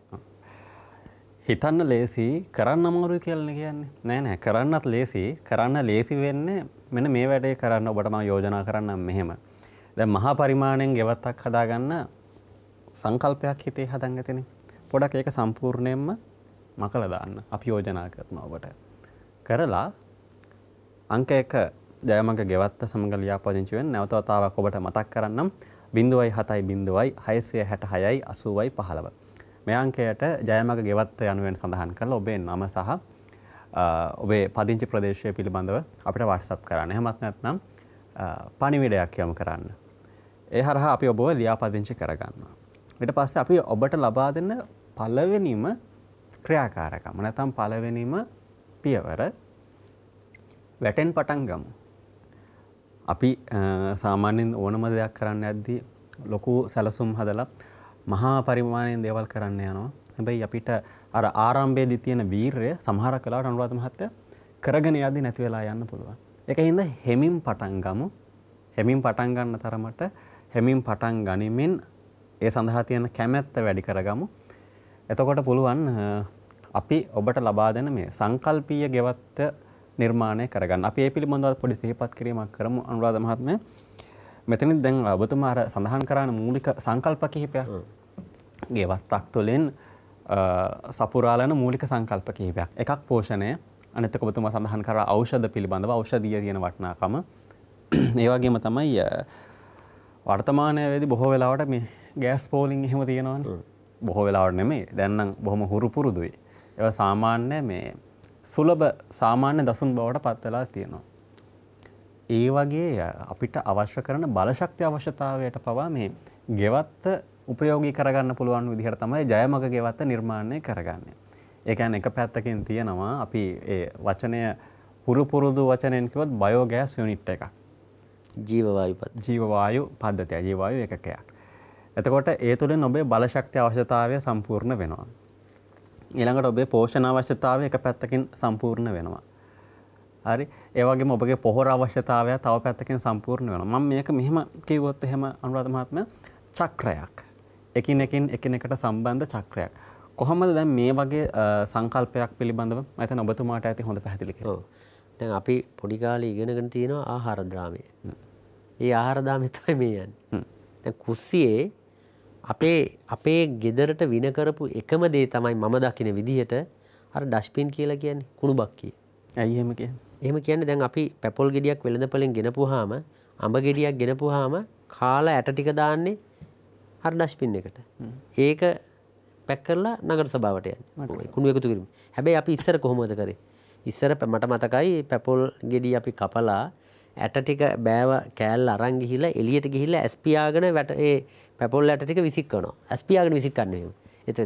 හිතන්න ලේසි කරන්න අමාරුයි කියලා කියන්නේ නෑ නෑ කරන්නත් ලේසි කරන්න ලේසි වෙන්නේ මෙන්න මේ වැඩේ කරන්න ඔබට මම යෝජනා කරන්නම් මෙහෙම දැන් මහා පරිමාණයෙන් ගෙවත්තක් හදාගන්න සංකල්පයක් හිතේ හදන් ඇතිනේ. පොඩක් ඒක සම්පූර්ණයෙන්ම මකලා දාන්න. අපි යෝජනා කරනවා ඔබට. කරලා අංක 1 ජයමඟ ගෙවත්ත සමග ලියාපදිංචි වෙන්න නැවත වතාවක් ඔබට මතක් කරන්නම් 0.70යි 666යි 80යි 15. මේ අංකයට ජයමඟ ගෙවත්ත යනුවෙන් සඳහන් කරලා ඔබේ නම සහ ඔබේ පදිංචි ප්‍රදේශය පිළිබඳව අපිට WhatsApp කරන්න. එහෙමත් නැත්නම් පණිවිඩයක් යොමු කරන්න. ඒ හරහා අපි ඔබව ලියාපදිංචි කරගන්නවා. ඊට පස්සේ අපි ඔබට ලබා දෙන පළවෙනිම ක්‍රියාකාරකම නැත්නම් පළවෙනිම පියවර වැටෙන් පටන් ගමු. අපි සාමාන්‍යයෙන් ඕනම දෙයක් කරන්න යද්දී ලොකු සැලසුම් හදලා මහා පරිමාණයෙන් දේවල් කරන්න යනවා. හැබැයි අපිට අර ආරම්භයේදී තියෙන වීරය සමහරක් වෙලාවට අනුරාධ මහත්තයා කරගෙන යද්දී නැති වෙලා යන්න පුළුවන්. ඒකින්ද හෙමින් පටන් ගමු. හෙමින් පටන් ගන්න තරමට හෙමින් පටන් ගනිමින් ඒ සඳහා තියෙන කැමැත්ත වැඩි කරගමු. එතකොට පුළුවන් අපි ඔබට ලබා දෙන මේ සංකල්පීය ගෙවත්ත නිර්මාණය කරගන්න. අපි ඒ පිළිබඳව පොඩි සිහිපත් කිරීමක් කරමු අනුරාධ මහත්මයා. මෙතනින් දැන් ඔබතුමා අර සඳහන් කරන මූලික සංකල්ප කිහිපයක් ගෙවත්තක් තුළින් සපුරාලන මූලික සංකල්ප කිහිපයක්. එකක් පෝෂණය අනිතක ඔබතුමා සඳහන් කර ඖෂධ පිළිබඳව ඖෂධීය තියෙන වටිනාකම. ඒ වගේම තමයි වර්තමානයේදී බොහෝ වෙලාවට මේ ගෑස් පෝලිං එහෙම තියෙනවන බොහෝ වෙලාවට නෙමේ දැන්නම් බොහොම හුරු පුරුදුයි. ඒව සාමාන්‍ය මේ සුලබ සාමාන්‍ය දසුන් බවට පත්වෙලා තියෙනවා. ඒ වගේ අපිට අවශ්‍ය කරන බලශක්ති අවශ්‍යතාවයට පවා මේ ගෙවත්ත උපයෝගී කරගන්න පුළුවන් විදිහට තමයි ජයමග ගෙවත්ත නිර්මාණය කරගන්නේ. ඒකන් එක පැත්තකින් තියෙනවා අපි වචනය හුරුපුරුදු වචනයෙන් කිවත් බයෝගෑස් යුනිට් එකක් ජීවවායු ජීවවායු පද්ධතිය ජීවායු එකකයක්. එතකොට ඒ තුළින් ඔබේ බලශක්ති අවශ්‍යතාවය සම්පූර්ණ වෙනවා. ඊළඟට ඔබේ පෝෂණ අවශ්‍යතාවය එක පැත්තකින් සම්පූර්ණ වෙනවා. හරි ඒවගේ ඔබගේ පොහොර අවශ්‍යතාවය තව පැත්තකින් සම්පූර්ණ වෙනවා. මම මේක මෙහෙම කිව්වොත් එහෙම අනුරාධ මහත්මයා චක්‍රයක්. එකින් එකින් එකිනෙකට සම්බන්ධ චක්‍රයක්. කොහොමද දැන් මේ වගේ සංකල්පයක් පිළිබඳව මම හිතන ඔබතුමාට ඇති හොඳ පැහැදිලි කියලා. ඔව්. දැන් අපි පොඩි කාලේ ඉගෙනගෙන තියෙනවා ආහාර ද්‍රාමය. ඒ ආහාර ද්‍රාමය තමයි මේ යන්නේ. දැන් කුස්සියේ අපේ අපේ ගෙදරට වින කරපු එකම දේ තමයි මම දකින විදිහට අර ඩස්පින් කියලා කියන්නේ කුණුබක් කිය. ඇයි එහෙම කියන්නේ? එහෙම කියන්නේ දැන් අපි පැපොල් ගෙඩියක් වෙළඳපළෙන් ගෙනපුවාම අඹ ගෙඩියක් ගෙනපුවාම කාලා ඇට ටික දාන්නේ අර ඩස්පින් එකට. ඒක පැක් කරලා නගර සභාවට යන්නේ. කුණු එකතු කිරීම. හැබැයි අපි ඉස්සර කොහොමද කරේ? ඉස්සර මට මතකයි පැපොල් ගෙඩිය අපි කපලා ඇට ටික බෑව කෑල්ල අරන් ගිහිලා එළියට ගිහිල්ලා ඇස් පියාගෙන වැට ඒ පැපොල් ඇට ටික විසික්කනවා ඇස්පියාගෙන විසික්කන්නීම එත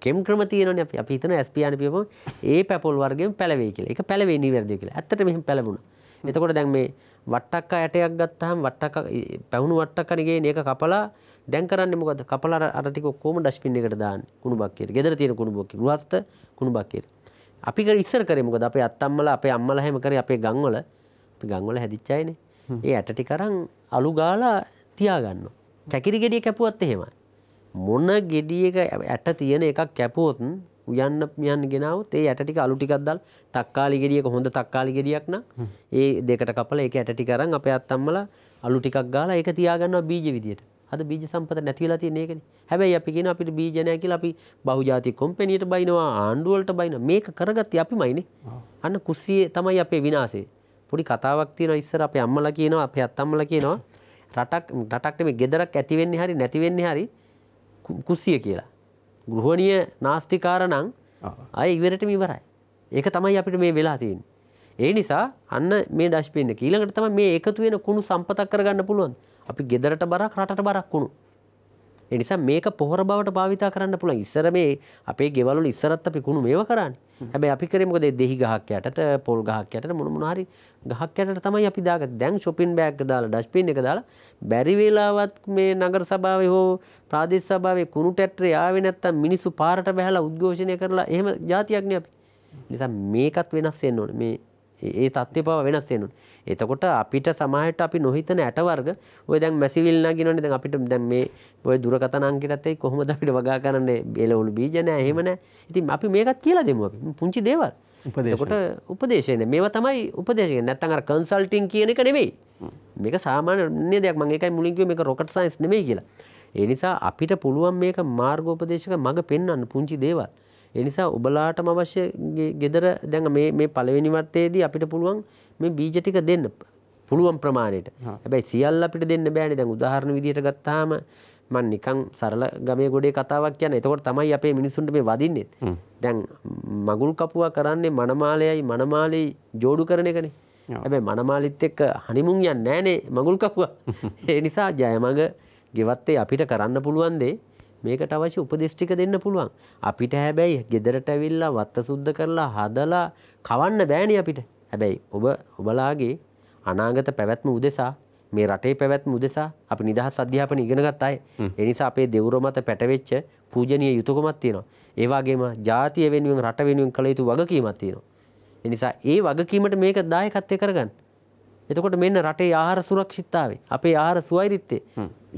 කෙම් ක්‍රම තියන අප හිතන ඇස්පියාන පියම ඒ පැපොල් වර්ගෙන් පැලවේ කියල එක පැලවේ නිවැරදි කියල ඇතට මෙහි පැලබුණ එතකොට දැන් මේ වට්ටක්ක ඇටයක් ගත්තහම් වට්ටක් පැවුණු වට්ටක්කනගේ ඒක කපලා දැන්කරන්න මොකද කපල අරටික කෝම ඩස්පින් එකට දාන්න කුණු බක්කයට ගෙදර තියෙන කුණු බොක්ක රුවස්ත කුණු බක්කයට අපි කර ඉස්සර කරේ මොකද අපේ අත්තම්මල අපේ අම්මල හැම කරේ අපේ ගංවල අපි ගංවල හැදිච්චයිනේ ඒ ඇටටි කරන් අලු ගාලා තියාගන්නවා කැකිරි ගෙඩිය කැපුවත් එහෙමයි. මොන ගෙඩියක ඇට තියෙන එකක් කැපුවොත් උයන්න මියන්න ගෙනාවත් ඒ ඇට ටික අලු ටිකක් දාලා තක්කාලි ගෙඩියක හොඳ තක්කාලි ගෙඩියක් නම් ඒ දෙකට කපලා ඒක ඇට ටික අරන් අපේ අත්තම්මලා අලු ටිකක් ගාලා ඒක තියාගන්නවා බීජ විදියට. අද බීජ සම්පත නැති වෙලා තියෙන එකනේ. හැබැයි අපි කියන අපිට බීජ නැහැ කියලා අපි බහුජාතික කම්පැනියට බයිනවා ආණ්ඩුව වලට බයිනවා. මේක කරගත්තේ අපිමයිනේ. අන්න කුස්සියේ තමයි අපේ විනාශය. පොඩි කතාවක් තියෙනවා ඉස්සර අපේ අම්මලා කියනවා අපේ අත්තම්මලා කියනවා රටක් රටක් මේ ගෙදරක් ඇතිවෙන්නේ හරි නැතිවෙන්නේ හරි කුස්සිය කියලා. ගෘහණිය නාස්තිකාරණං අය ඉවරට මීවරයි. ඒක තමයි අපිට මේ වෙලා තියෙන්. ඒ නිසා අන්න මේ ඩශ්පින්න කීලඟට තම මේ එකතු වෙන කුණු සම්පතක් කරගන්න පුළුවන් අපි ගෙදරට බරක් රට බරක් වුණු. එනිසා මේක පොහොර බවට භාවිතා කරන්න පුළුවන් ඉස්සර මේ අපේ ගෙවලු ඉස්සරත් අපි කුණු මේව කරන්නේ හැබැයි අපි කරේ මොකද දෙහි ගහක් යටට පොල් ගහක් යටට මොන මොන හරි ගහක් යටට තමයි අපි දාගත්තේ දැන් shopping bag එක දාලා dustbin එක දාලා බැරි වේලාවත් මේ නගර සභාවේ හෝ ප්‍රාදේශ සභාවේ කුණු ටැට්‍රේ ආවේ නැත්තම් මිනිස්සු පාරට බැහැලා උද්ඝෝෂණය කරලා එහෙම જાතියක්නේ අපි නිසා මේකත් වෙනස් වෙන්න ඕනේ මේ ඒ තත්ත්වය පව වෙනස් වෙනුන්. එතකොට අපිට සමහරට අපි නොහිතන ඇටවර්ග ඔය දැන් මැසිවිල් නගිනවනේ දැන් අපිට දැන් මේ ඔය දුරකථන අංකයටත් ඒ කොහොමද අපිට වගා කරන්නේ එළවලු බීජ නෑ එහෙම නෑ. ඉතින් අපි මේකත් කියලා දෙමු අපි. පුංචි දේවල්. එතකොට උපදේශයනේ මේවා තමයි උපදේශක නැත්තම් අර කන්සල්ටින් කියන එක නෙමෙයි. මේක සාමාන්‍ය දෙයක් මම ඒකයි මුලින් කිව්වේ මේක රොකට් සයන්ස් නෙමෙයි කියලා. ඒ නිසා අපිට පුළුවන් මේක මාර්ගෝපදේශක මඟ පෙන්වන්න පුංචි දේවල්. එනිසා ඔබලාට අවශ්‍ය ගෙදර දැන් මේ පලවෙනිවත්තේදී අපිට පුළුවන් මේ බීජටික දෙන්න පුළුවන් ප්‍රමාණයට හැබැයි සියල්ල අපිට දෙන්න බෑන දැන් උදාහරණ විදියට ගත්තාම මන් නිකං සරල ගමේ ගොඩේ කතාවක් කියන එතකොට තමයි අපේ මිනිසුන්ට මේ වදින්නෙත් දැන් මගුල් කපුවා කරන්නේ මනමාලයයි මනමාලයි ජෝඩු කරන එකනේ ඇබැයි මනමාලිත් එක්ක හනිමුන් යන්න නෑනේ මගුල් කපුවා [LAUGHS] ඒ නිසා ජයමඟ ගෙවත්තේ අපිට කරන්න පුළුවන්දේ මේකට අවශ්‍ය උපදිෂ්ටික දෙන්න පුළුවන්. අපිට හැබැයි ගෙදරට ඇවිල්ලා වත්ත සුද්ධ කරලා හදලා කවන්න බෑනි අපිට. හැබැයි ඔබ ඔබලාගේ අනාගත පැවැත්ම උදෙසා මේ රටේ පැවැත්ම උදෙසා අපි නිදහස් අධ්‍යාපන ඉගෙනගත් අය. ඒ නිසා අපේ දෙවුර මත පැටවෙච්ච පූජනීය යුතුයකමක් තියෙනවා. ඒ වගේම ජාතිය වෙනුවෙන් රට වෙනුවෙන් කළ යුතු වගකීමක් තියෙනවා. ඒ නිසා ඒ වගකීමට මේක දායකත්වය කරගන්න. එතකොට මෙන්න රටේ ආහාර සුරක්ෂිතතාවේ අපේ ආහාර සුවෛරීත්වය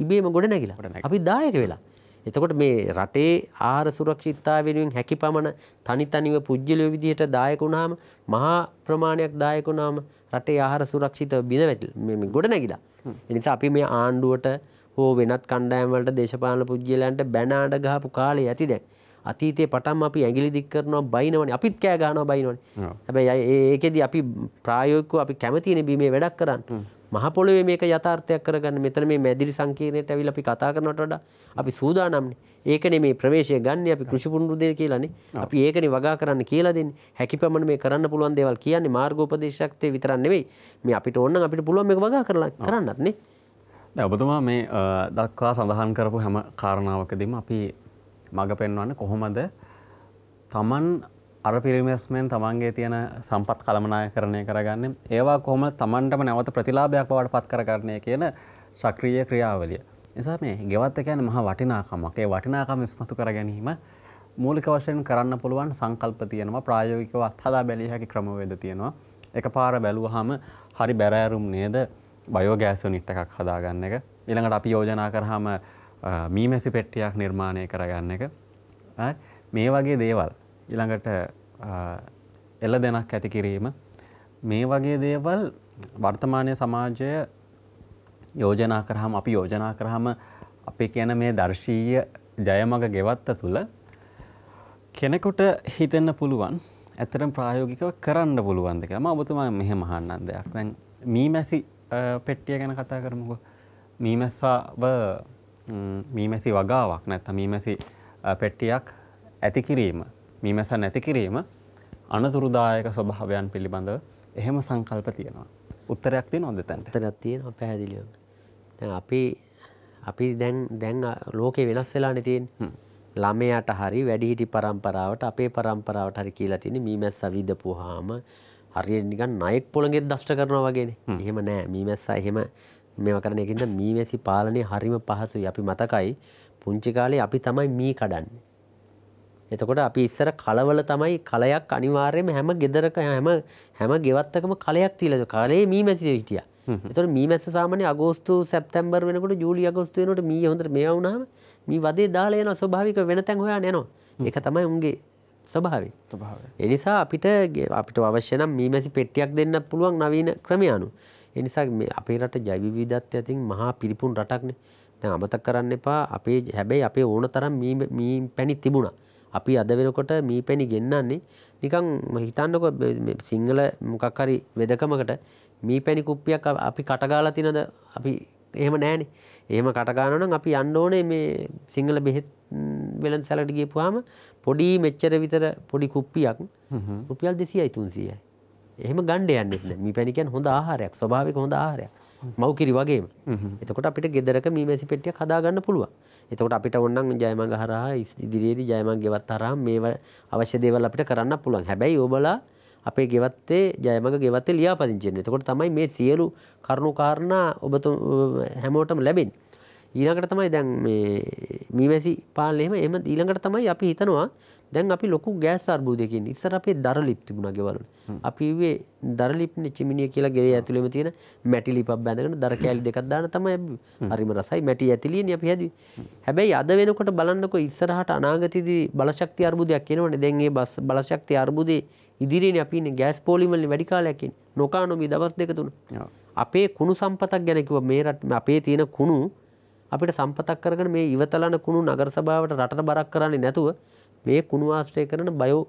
ඉබේම ගොඩනැගිලා. අපි දායක වෙලා. එතකොට මේ රටේ ආහාර සුරක්ෂිතතා වෙනුවෙන් හැකි පමණ තනි තනිව පුද්ගලය විදිහට දායක වුණාම මහා ප්‍රමාණයක් දායක වුණාම රටේ ආහාර සුරක්ෂිතව බිඳ වැටිලා ගොඩ නැගිලා. ඒ නිසා අපි මේ ආණ්ඩුවට හෝ වෙනත් කණ්ඩායම් වලට දේශපාලන පුද්ගලයන්ට බැන අඬ ගහපු කාලේ ඇති දැන්. අතීතයේ පටන් අපි ඇගිලි දික් කරනවා බයිනවනේ අපිත් කෑ ගහනවා බයිනවනේ. හැබැයි ඒකෙදි අපි ප්‍රායෝගිකව අපි කැමතිනේ බීමේ වැඩක් කරන්න. මහපොළොවේ මේක යථාර්ථයක් කරගන්න මෙතන මේ මැදිරි සංකීර්ණයට ඇවිල්ලා අපි කතා කරනවට වඩා අපි සූදානම්නේ. ඒකනේ මේ ප්‍රවේශය ගන්න අපි කෘෂිපුනරුදේ කියලානේ. අපි ඒකනේ වගා කරන්න කියලා දෙන්නේ. හැකියපමණ මේ කරන්න පුළුවන් දේවල් කියන්නේ මාර්ගෝපදේශකත්වයේ විතරක් නෙවෙයි. මේ අපිට ඕන නම් අපිට පුළුවන් මේක වගා කරලා කරන්නත් නේ. ඔබතුමා මේ දක්වා සඳහන් කරපු හැම කාරණාවකදීම අපි මඟ පෙන්වන්න කොහොමද තමන් අර පිරිමස්මෙන් තමන්ගේ තියෙන සම්පත් කළමනාය කරණය කරගන්න ඒවා කොහොම තමන්ටම නැවත ප්‍රතිලාභයක් බවට පත් කරගන්නේ කියන සක්‍රීය ක්‍රියාවලිය. නිසා මේ ගෙවත් එකයන මහ වටිනාකමක් ඒ වටිනාකම ඉස්මතු කර ගැනීම මූලික වශයෙන් කරන්න පුළුවන් සංකල්ප තියෙනවා ප්‍රායෝගිකව අත්හදා බැලිය හැකි ක්‍රමවේද තියෙනවා. එක පාර බැලුවහම හරි බැරෑරුම් නේද බයෝගෑසෝ නිට්ට එකක් හදාගන්න එක. ඉළඟට අපි යෝජනා කරහම මීමැසි පෙට්ටියක් නිර්මාණය කරගන්න එක. මේ වගේ දේවල් ඊළඟට එල්ල දෙනක් ඇති කිරීම මේ වගේ දේවල් වර්තමානය සමාජය යෝජනා කරහම අපි යෝජනා කරහම අපි කියන මේ දර්ශීය ජයමග ගෙවත්ත තුළ කෙනෙකුට හිතෙන්න පුළුවන් ඇතරම් ප්‍රායෝගිකව කරන්න පුළුවන්ද කියලා මම ඔබතුමා මෙහෙ මහන්නන් දෙයක් දැන් මීමැසි පෙට්ටිය ගැන කතා කරමුකෝ මීමැස්සව මීමැසි වගාවක් නැත්නම් මීමැසි පෙට්ටියක් ඇති කිරීම මීමැස නැති කිරීම අනතුරුදායක ස්වභාවයන් පිළිබඳව එහෙම සංකල්ප තියෙනවා. උත්තරයක් තියෙනවද දැන්? උත්තරයක් තියෙනවා පැහැදිලිවම. දැන් අපි අපි දැන් දැන් ලෝකේ වෙනස් වෙලානේ තියෙන්නේ. ළමයාට හරි වැඩිහිටි પરම්පරාවට අපේ પરම්පරාවට හරි කියලා තියෙන්නේ මීමැස්ස විදපුවාම හරියට නිකන් නයෙක් පොළඟෙත් දෂ්ට කරනවා වගේනේ. එහෙම නෑ මීමැස්ස එහෙම මේව කරන එකින්ද මීමැසි පාලනේ හරිම පහසුයි. අපි මතකයි පුංචි කාලේ අපි තමයි මී කඩන්නේ. එතකොට අපි ඉස්සර කලවල තමයි කලයක් අනිවාර්යම හැම ගෙදරක හැම හැම ගෙවත්තකම කලයක් තිීලද කාලේ මී මැසි හිටිය එතට මී මැස සාමන අගෝස්තු සැප්තැම්බර් වෙනකට ජූලි අගෝස්තුවනට මී හොඳට මේ වුණාම මේ වදේ දාලයන ස්වභාවික වෙන තැන් හොයා නනවා එක තමයි උන්ගේ ස්වභාව එනිසා අපිට අපිට අවශ්‍යනම් මී මැසි පෙට්ටියක් දෙන්න පුළුවන් නවීන ක්‍රමයනු එනිසා අපේ රට ජවිවිධත්ය ඇතින් මහා පිරිපුන් රටක්නේ අමත කරන්න එපා අපේ හැබැයි අපේ ඕන තරම් මීම් පැණි තිබුණා අපි අද වෙනකොට මී පැණි ගෙන්න්නන්නේ නිකං හිතන්නක සිංහල මොකක්හරි වෙදකමකට මී පැණි කුප්පියක් අපි කටගාලා තිනද අපි එහෙම නෑනේ එහෙම කටගානන අපි අන්න ඕනේ මේ සිංහල බෙහෙත් වෙලන් සැලට ගේපුහම පොඩි මෙච්චර විතර පොඩි කුප්පියක් රුපියල් දෙසියයි තුන්සියයි එහෙම ගණ්ඩ යන්නෙන මි පැණිකන් හොඳ ආහාරයක් ස්වභාවික හොඳ ආහාරයක් මව්කිරි වගේම එතකොට අපිට ගෙදරක මී මැසි පෙට්ටියක් හදාගන්න පුළුවන් එතකොට අපිට ඔන්නම් ජයමඟ හරහා ඉදිරියේදී ජයමඟ ගෙවත් හරහා මේ අවශ්‍ය දේවල් අපිට කරන්න පුළුවන්. හැබැයි ඔබලා අපේ ගෙවත්තේ ජයමඟ ගෙවත්තේ ලියාපදිංචි වෙන්න. එතකොට තමයි මේ සියලු කරුණු කාරණා ඔබතුම හැමෝටම ලැබෙන්නේ. ඊළඟට තමයි දැන් මීවැසි පාලෙම එම ඊළඟට තමයි අපි හිතනවා දැන් අපි ලොකු ගෑස් අර්බූදයකින් ඉස්සර අපේ දරලිප් තිබුණා ගෙවලු අපි වේ දරලිප්න චිමිනිය කියලා ගේ ඇතුළෙම තියෙන මැටි ලිපක් බැඳගෙන දර කෑලි දෙකක් දාන තමයි හරිම රසයි මැටි ඇතිලියෙන් අපි හැදුවේ හැබැයි අද වෙනකොට බලන්නකෝ ඉස්සරහට අනාගතයේදී බලශක්ති අර්බුදයක් එනවනේ දැන් ඒ බස් බලශක්ති අර්බුදේ ඉදිරියෙන් අපි ඉන්නේ ගෑස් පෝලිම් වලින් වැඩි කාලයක් ඉන්නේ නොකානොමි දවස් දෙක තුන අපේ කුණු සම්පතක් ගැන කිව්ව මේ රට අපේ තියෙන කුණු අපිට සම්පතක් කරගෙන මේ ඉවතලන කුණු නගර සභාවට රට බරක් කරන්නේ නැතුව මේ කුණු ආශ්‍රය කරන බයෝ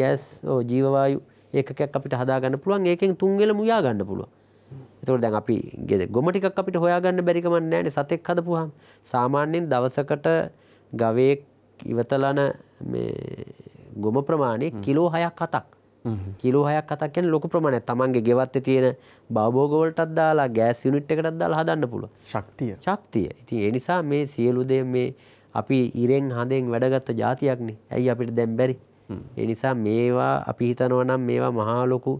ගෑස් ජීවවායු ඒකක් අපිට හදාගන්න පුළුවන් ඒකෙන් තුන්වෙල මුයා ගන්න පුළුව එතකොට දැන් අපි ගෙද ගොමටිකක් අපිට හොයාගන්න බැරිකමක් නැහැ සතෙක් හදපුවාම සාමාන්‍යයෙන් දවසකට ගවයෙක් ඉවතලන ගොම ප්‍රමාණය කිලෝ හයක් හතක් කිලෝ හයක් හතක් කියන්නේ ලොකු ප්‍රමාණයක්. Tamange ගෙවත්තේ තියෙන බවභෝගවලටත් දාලා ගෑස් යුනිට් එකටත් දාලා හදන්න පුළුවන්. ශක්තිය. ශක්තිය. ඉතින් ඒ නිසා මේ සියලු දේ මේ අපි ඉරෙන් හඳෙන් වැඩගත්ත જાතියක්නේ. ඇයි අපිට දැන් බැරි? ඒ නිසා මේවා අපි හිතනවා නම් මේවා මහා ලොකු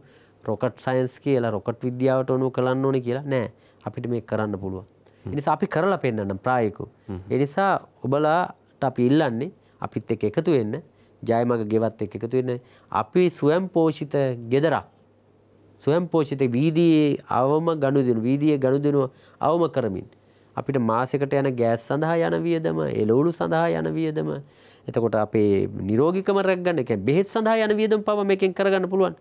රොකට් සයින්ස් කියලා රොකට් විද්‍යාවට ඔනු කරන්න ඕනේ කියලා නෑ අපිට මේ කරන්න පුළුවන්. එනිසා අපි කරලා පෙන්වන්න ප්‍රායෝගිකව. එනිසා ඔබලාට අපි ඉල්ලන්නේ අපිත් එක්ක එකතු වෙන්න. ජයමග ගෙවත් එක් එකතු වෙන අපි ස්වයම් පෝෂිත ගෙදරක් ස්වයම් පෝෂිත වීදියේ අවම ගනුදෙනු වීදියේ ගනුදෙනුව අවම කරමින් අපිට මාසෙකට යන ගෑස් සඳහා යන වියදම එළවලු සඳහා යන වියදම එතකොට අපේ නිරෝගිකම රැක්ගන්න එක බෙහෙත් සඳහා යන වියදම් පව මේකෙන් කරගන්න පුළුවන්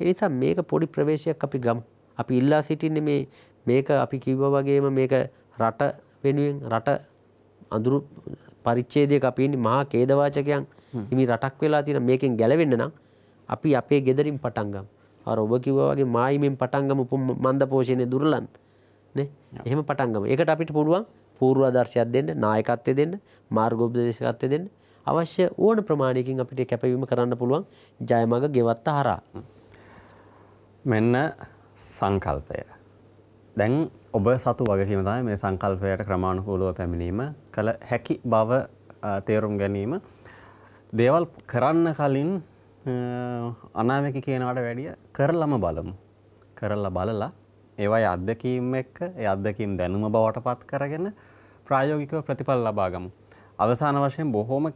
ඒ නිසා මේක පොඩි ප්‍රවේශයක් අපි ගම් අපි ඉල්ලා සිටින්නේ මේ මේක අපි කිව්ව වගේම මේක රට වෙනුවෙන් රට අඳුරු පරිච්ඡේදයක අපි ඉන්නේ මහා කේදවාචකයන් මේ රටක් වෙලා තියෙන මේකෙන් ගැලවෙන්න නම් අපි අපේ gederin පටංගම්. අර ඔබ කිව්වා වගේ මායිමෙන් පටංගම මන්ද පෝෂණය දුර්ලන්. නේ? එහෙම පටංගම. ඒකට අපිට පුළුවන් පූර්වාදර්ශයක් දෙන්න, නායකත්වය දෙන්න, මාර්ගෝපදේශකත්වය දෙන්න. අවශ්‍ය ඕන ප්‍රමාණයකින් අපිට කැපවීම කරන්න පුළුවන් ජයමඟ ගෙවත්ත හරහා. මෙන්න සංකල්පය. දැන් ඔබ සතු වගකීම තමයි මේ සංකල්පයට ක්‍රමානුකූලව පැමිණීම කළ හැකි බව තේරුම් ගැනීම දේවල් කරන්න කලින් අනාමක කියනවට වැඩිය කරලම බලමු. කරල්ල බලලා ඒවයි අත්දකීම් එක්ක ඒ අත්දකීම් දැනුම බවට පත් කරගෙන ප්‍රායෝගිකව ප්‍රතිඵල ලබාගමු. අවසාන වශයෙන් බොහෝම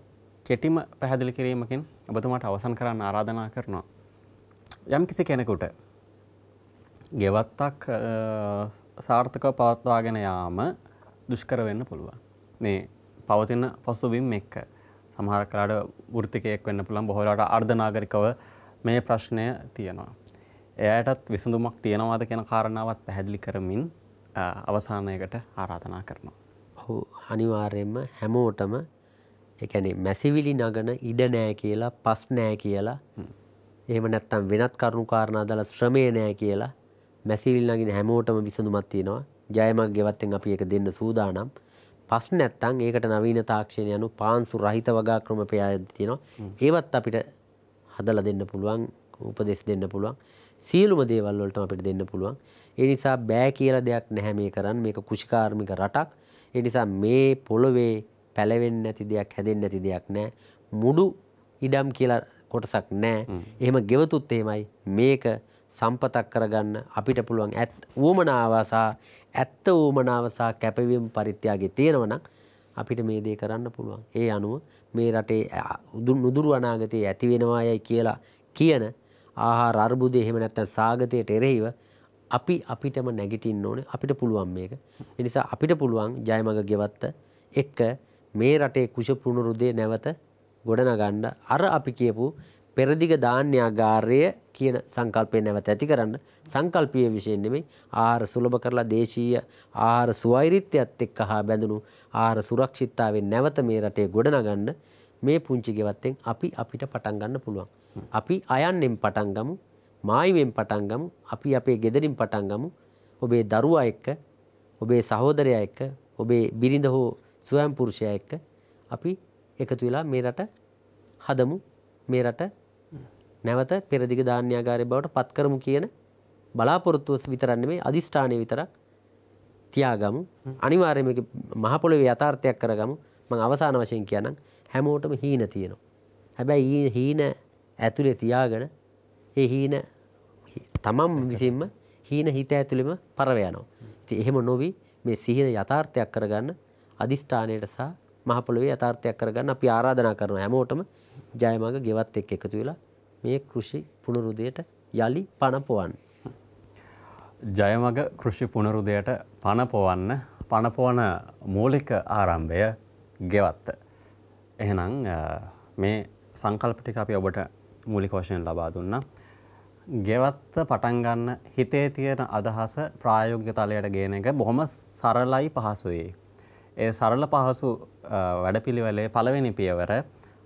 කෙටිම පැහැදිලි කිරීමකින් ඔබතුමාට අවසන් කරන්න ආරාධනා කරනවා. යම් කිසි කෙනෙකුට ගෙවත්තක් සාර්ථකව පවත්වාගෙන යාම දුෂ්කර වෙන්න පුළුවන්. මේ පවතින පසුබිම් එක්ක සමහර කරාට වෘතිකයෙක් වෙන්න පුළන් බොහෝලාට අර්ධනාගරිකව මේ ප්‍රශ්නය තියෙනවා. එයටත් විසඳුමක් තියෙනවාද කෙන කාරණාවත් පැහැදිලි කරමින් අවසානයකට ආරාධනා කරනවා. ඔහු අනිවාර්යෙන්ම හැමෝටම එකැනෙ මැසිවිලි නගන ඉඩ නෑ කියලා පස් නෑ කියලා එහෙම නැත්තම් වෙනත් කරුණු කාරණා දල ශ්‍රමය නෑ කියලා මැසිවිල් නගෙන හැමෝටම විසඳුමත් තියෙනවා ජයමක් ගෙවත්තෙන් අපි එක දෙන්න සූදානම් පස්න නැත්තං ඒකට නවීන තාක්ෂණ යනු පාන්සු රහිත වගා ක්‍රම ප්‍රයාද තියෙනවා ඒවත් අපිට හදල දෙන්න පුළුවන් උපදෙස් දෙන්න පුළුවන් සියලුම දේවල් වලට අපිට දෙන්න පුළුවන් ඒ නිසා බෑ කියලා දෙයක් නැහැ මේ කරන්න මේක කුෂිකාර්මික රටක් ඒ නිසා මේ පොළොවේ පැලවෙන්නේ නැති දෙයක් හැදෙන්නේ නැති දෙයක් නැහැ මුඩු ඉඩම් කියලා කොටසක් නැහැ එහෙම ගෙවතුත් එහෙමයි මේක සම්පතක් කරගන්න අපිට පුළුවන් ඇත් ඌමනාවසා ඇත්ත ඌමනාවසා කැපවීම පරිත්‍යාගේ තියෙනවනම් අපිට මේ දේ කරන්න පුළුවන්. ඒ අනුව මේ රටේ නුදුරු අනාගතයේ ඇති වෙනවා යයි කියලා කියන ආහාර අර්බුදය එහෙම නැත්නම් සාගතයට එරෙහිව අපි අපිටම නැගිටින්න ඕනේ අපිට පුළුවන් මේක. ඒ නිසා අපිට පුළුවන් ජයමග ගෙවත්ත එක්ක මේ රටේ කුෂ පුනරුදේ නැවත ගොඩනගන්න අර අපි කියපු පෙරදිග ධාන්‍යාගාරය කියන සංකල්පය නැවත ඇති කරන්න සංකල්පීය විශයෙන් නෙමෙයි ආහාර සුලභ කරලා දේශීය ආහාර සුවෛරීත්‍යයත් එක්ක හා බැඳුණු ආහාර සුරක්ෂිතතාවයෙන් නැවත මේ රටේ ගොඩනගන්න මේ පුංචි ගෙවත්තෙන් අපි අපිට පටන් ගන්න පුළුවන්. අපි අයන්නෙන් පටන් ගමු, මායිමෙන් පටන් ගමු, අපි අපේ ගෙදරින් පටන් ගමු. ඔබේ දරුවා එක්ක, ඔබේ සහෝදරයා එක්ක, ඔබේ බිරිඳ හෝ ස්වයං පුරුෂයා එක්ක අපි එකතු වෙලා මේ රට හදමු. මේ රට නැවත පෙරදිග ධාන්‍යාගාරය බවට පත් කරමු කියන බලාපොරොත්තුව විතරන්නේ මේ අධිෂ්ඨානය විතරක් තියාගමු අනිවාර්යම මහපොළොවේ යථාර්ථයක් කරගමු මං අවසාන වශයෙන් කියනම් හැමෝටම හීන තියෙනවා. හැබැයි හීන ඇතුලේ තියාගෙන ඒ හීන තමම් විසින්ම හීන හිත ඇතුළෙම පරව යනවා. ඉතින් එහෙම නොවි මේ සිහින යථාර්ථයක් කරගන්න අදිෂ්ඨානයට සහ මහපොළොවේ යථාර්ථයක් කරගන්න අපි ආරාධනා කරනවා හැමෝටම ජයමඟ ගෙවත් එක්ක එකතු වෙලා මේ කෘෂි පුනරුදයට යළි පණපොවන්. ජයමග කෘෂි පුනරුදයට පණපොවන්න පණපොවන මූලික ආරම්භය ගෙවත්ත. එහෙනම් මේ සංකල්පටික අපි ඔබට මූලික වශයෙන් ලබා දුන්න. ගෙවත්ත පටන්ගන්න හිතේ තියෙන අදහස ප්‍රායෝග්‍ය තලයට ගේන එක බොහොම සරලයි පහසුවේ. ඒ සරල පහසු වැඩපිළිවෙලේ පළවෙනි පියවර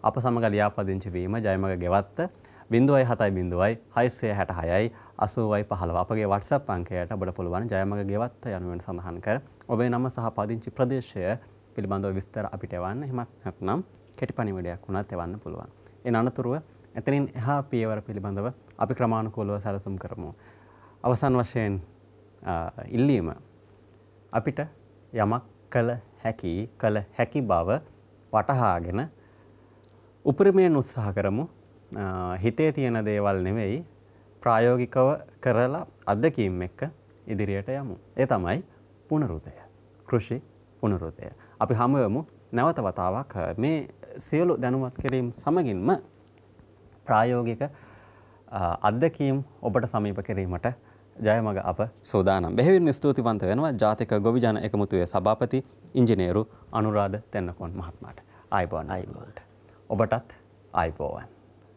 අප සමග ලියාපදිංචි වීම ජයමග ගෙවත්ත බිඳුවයි හතයි බිඳුවයි හයිසය හැට හයයි අසුවයි පහලව අපගේ වටසප් අංකයට ඔබට පුළුවන් ජයමග ගෙවත්ත යනුවෙන් සඳහන් කර ඔබේ නම සහ පදිංචි ප්‍රදේශය පිළිබඳව විස්තර අපිට එවන්න එහෙමත් නැත්නම් කෙටි පණිවිඩයක් වුණත් එවන්න පුළුවන්. එන අනතුරුව එතනින් එහා පියවර පිළිබඳව අපි ක්‍රමානුකූලව සැලසුම් කරමු. අවසන් වශයෙන් ඉල්ලීම අපිට යමක් කළ හැකි කළ හැකි බව වටහාගෙන උපරිමයෙන් උත්සාහ කරමු හිතේ තියෙන දේවල් නෙවෙයි ප්‍රායෝගිකව කරලා අත්දැකීම් එක්ක ඉදිරියට යමු. ඒ තමයි පුනරුතය. කෘෂි පුනරුතය. අපි හැමෝම නැවත වතාවක් මේ සියලු දැනුවත් කිරීම සමගින්ම ප්‍රායෝගික අත්දැකීම් ඔබට සමීප කිරීමට ජයමග අප සූදානම්. බෙහෙවින් ස්තුතිවන්ත වෙනවා ජාතික ගොවිජන එකමුතුවේ සභාපති ඉංජිනේරු අනුරාධ තෙන්නකොන් මහත්මයාට. ආයිබෝන්. ආයිබෝන්. ඔබටත් ආයිබෝන්.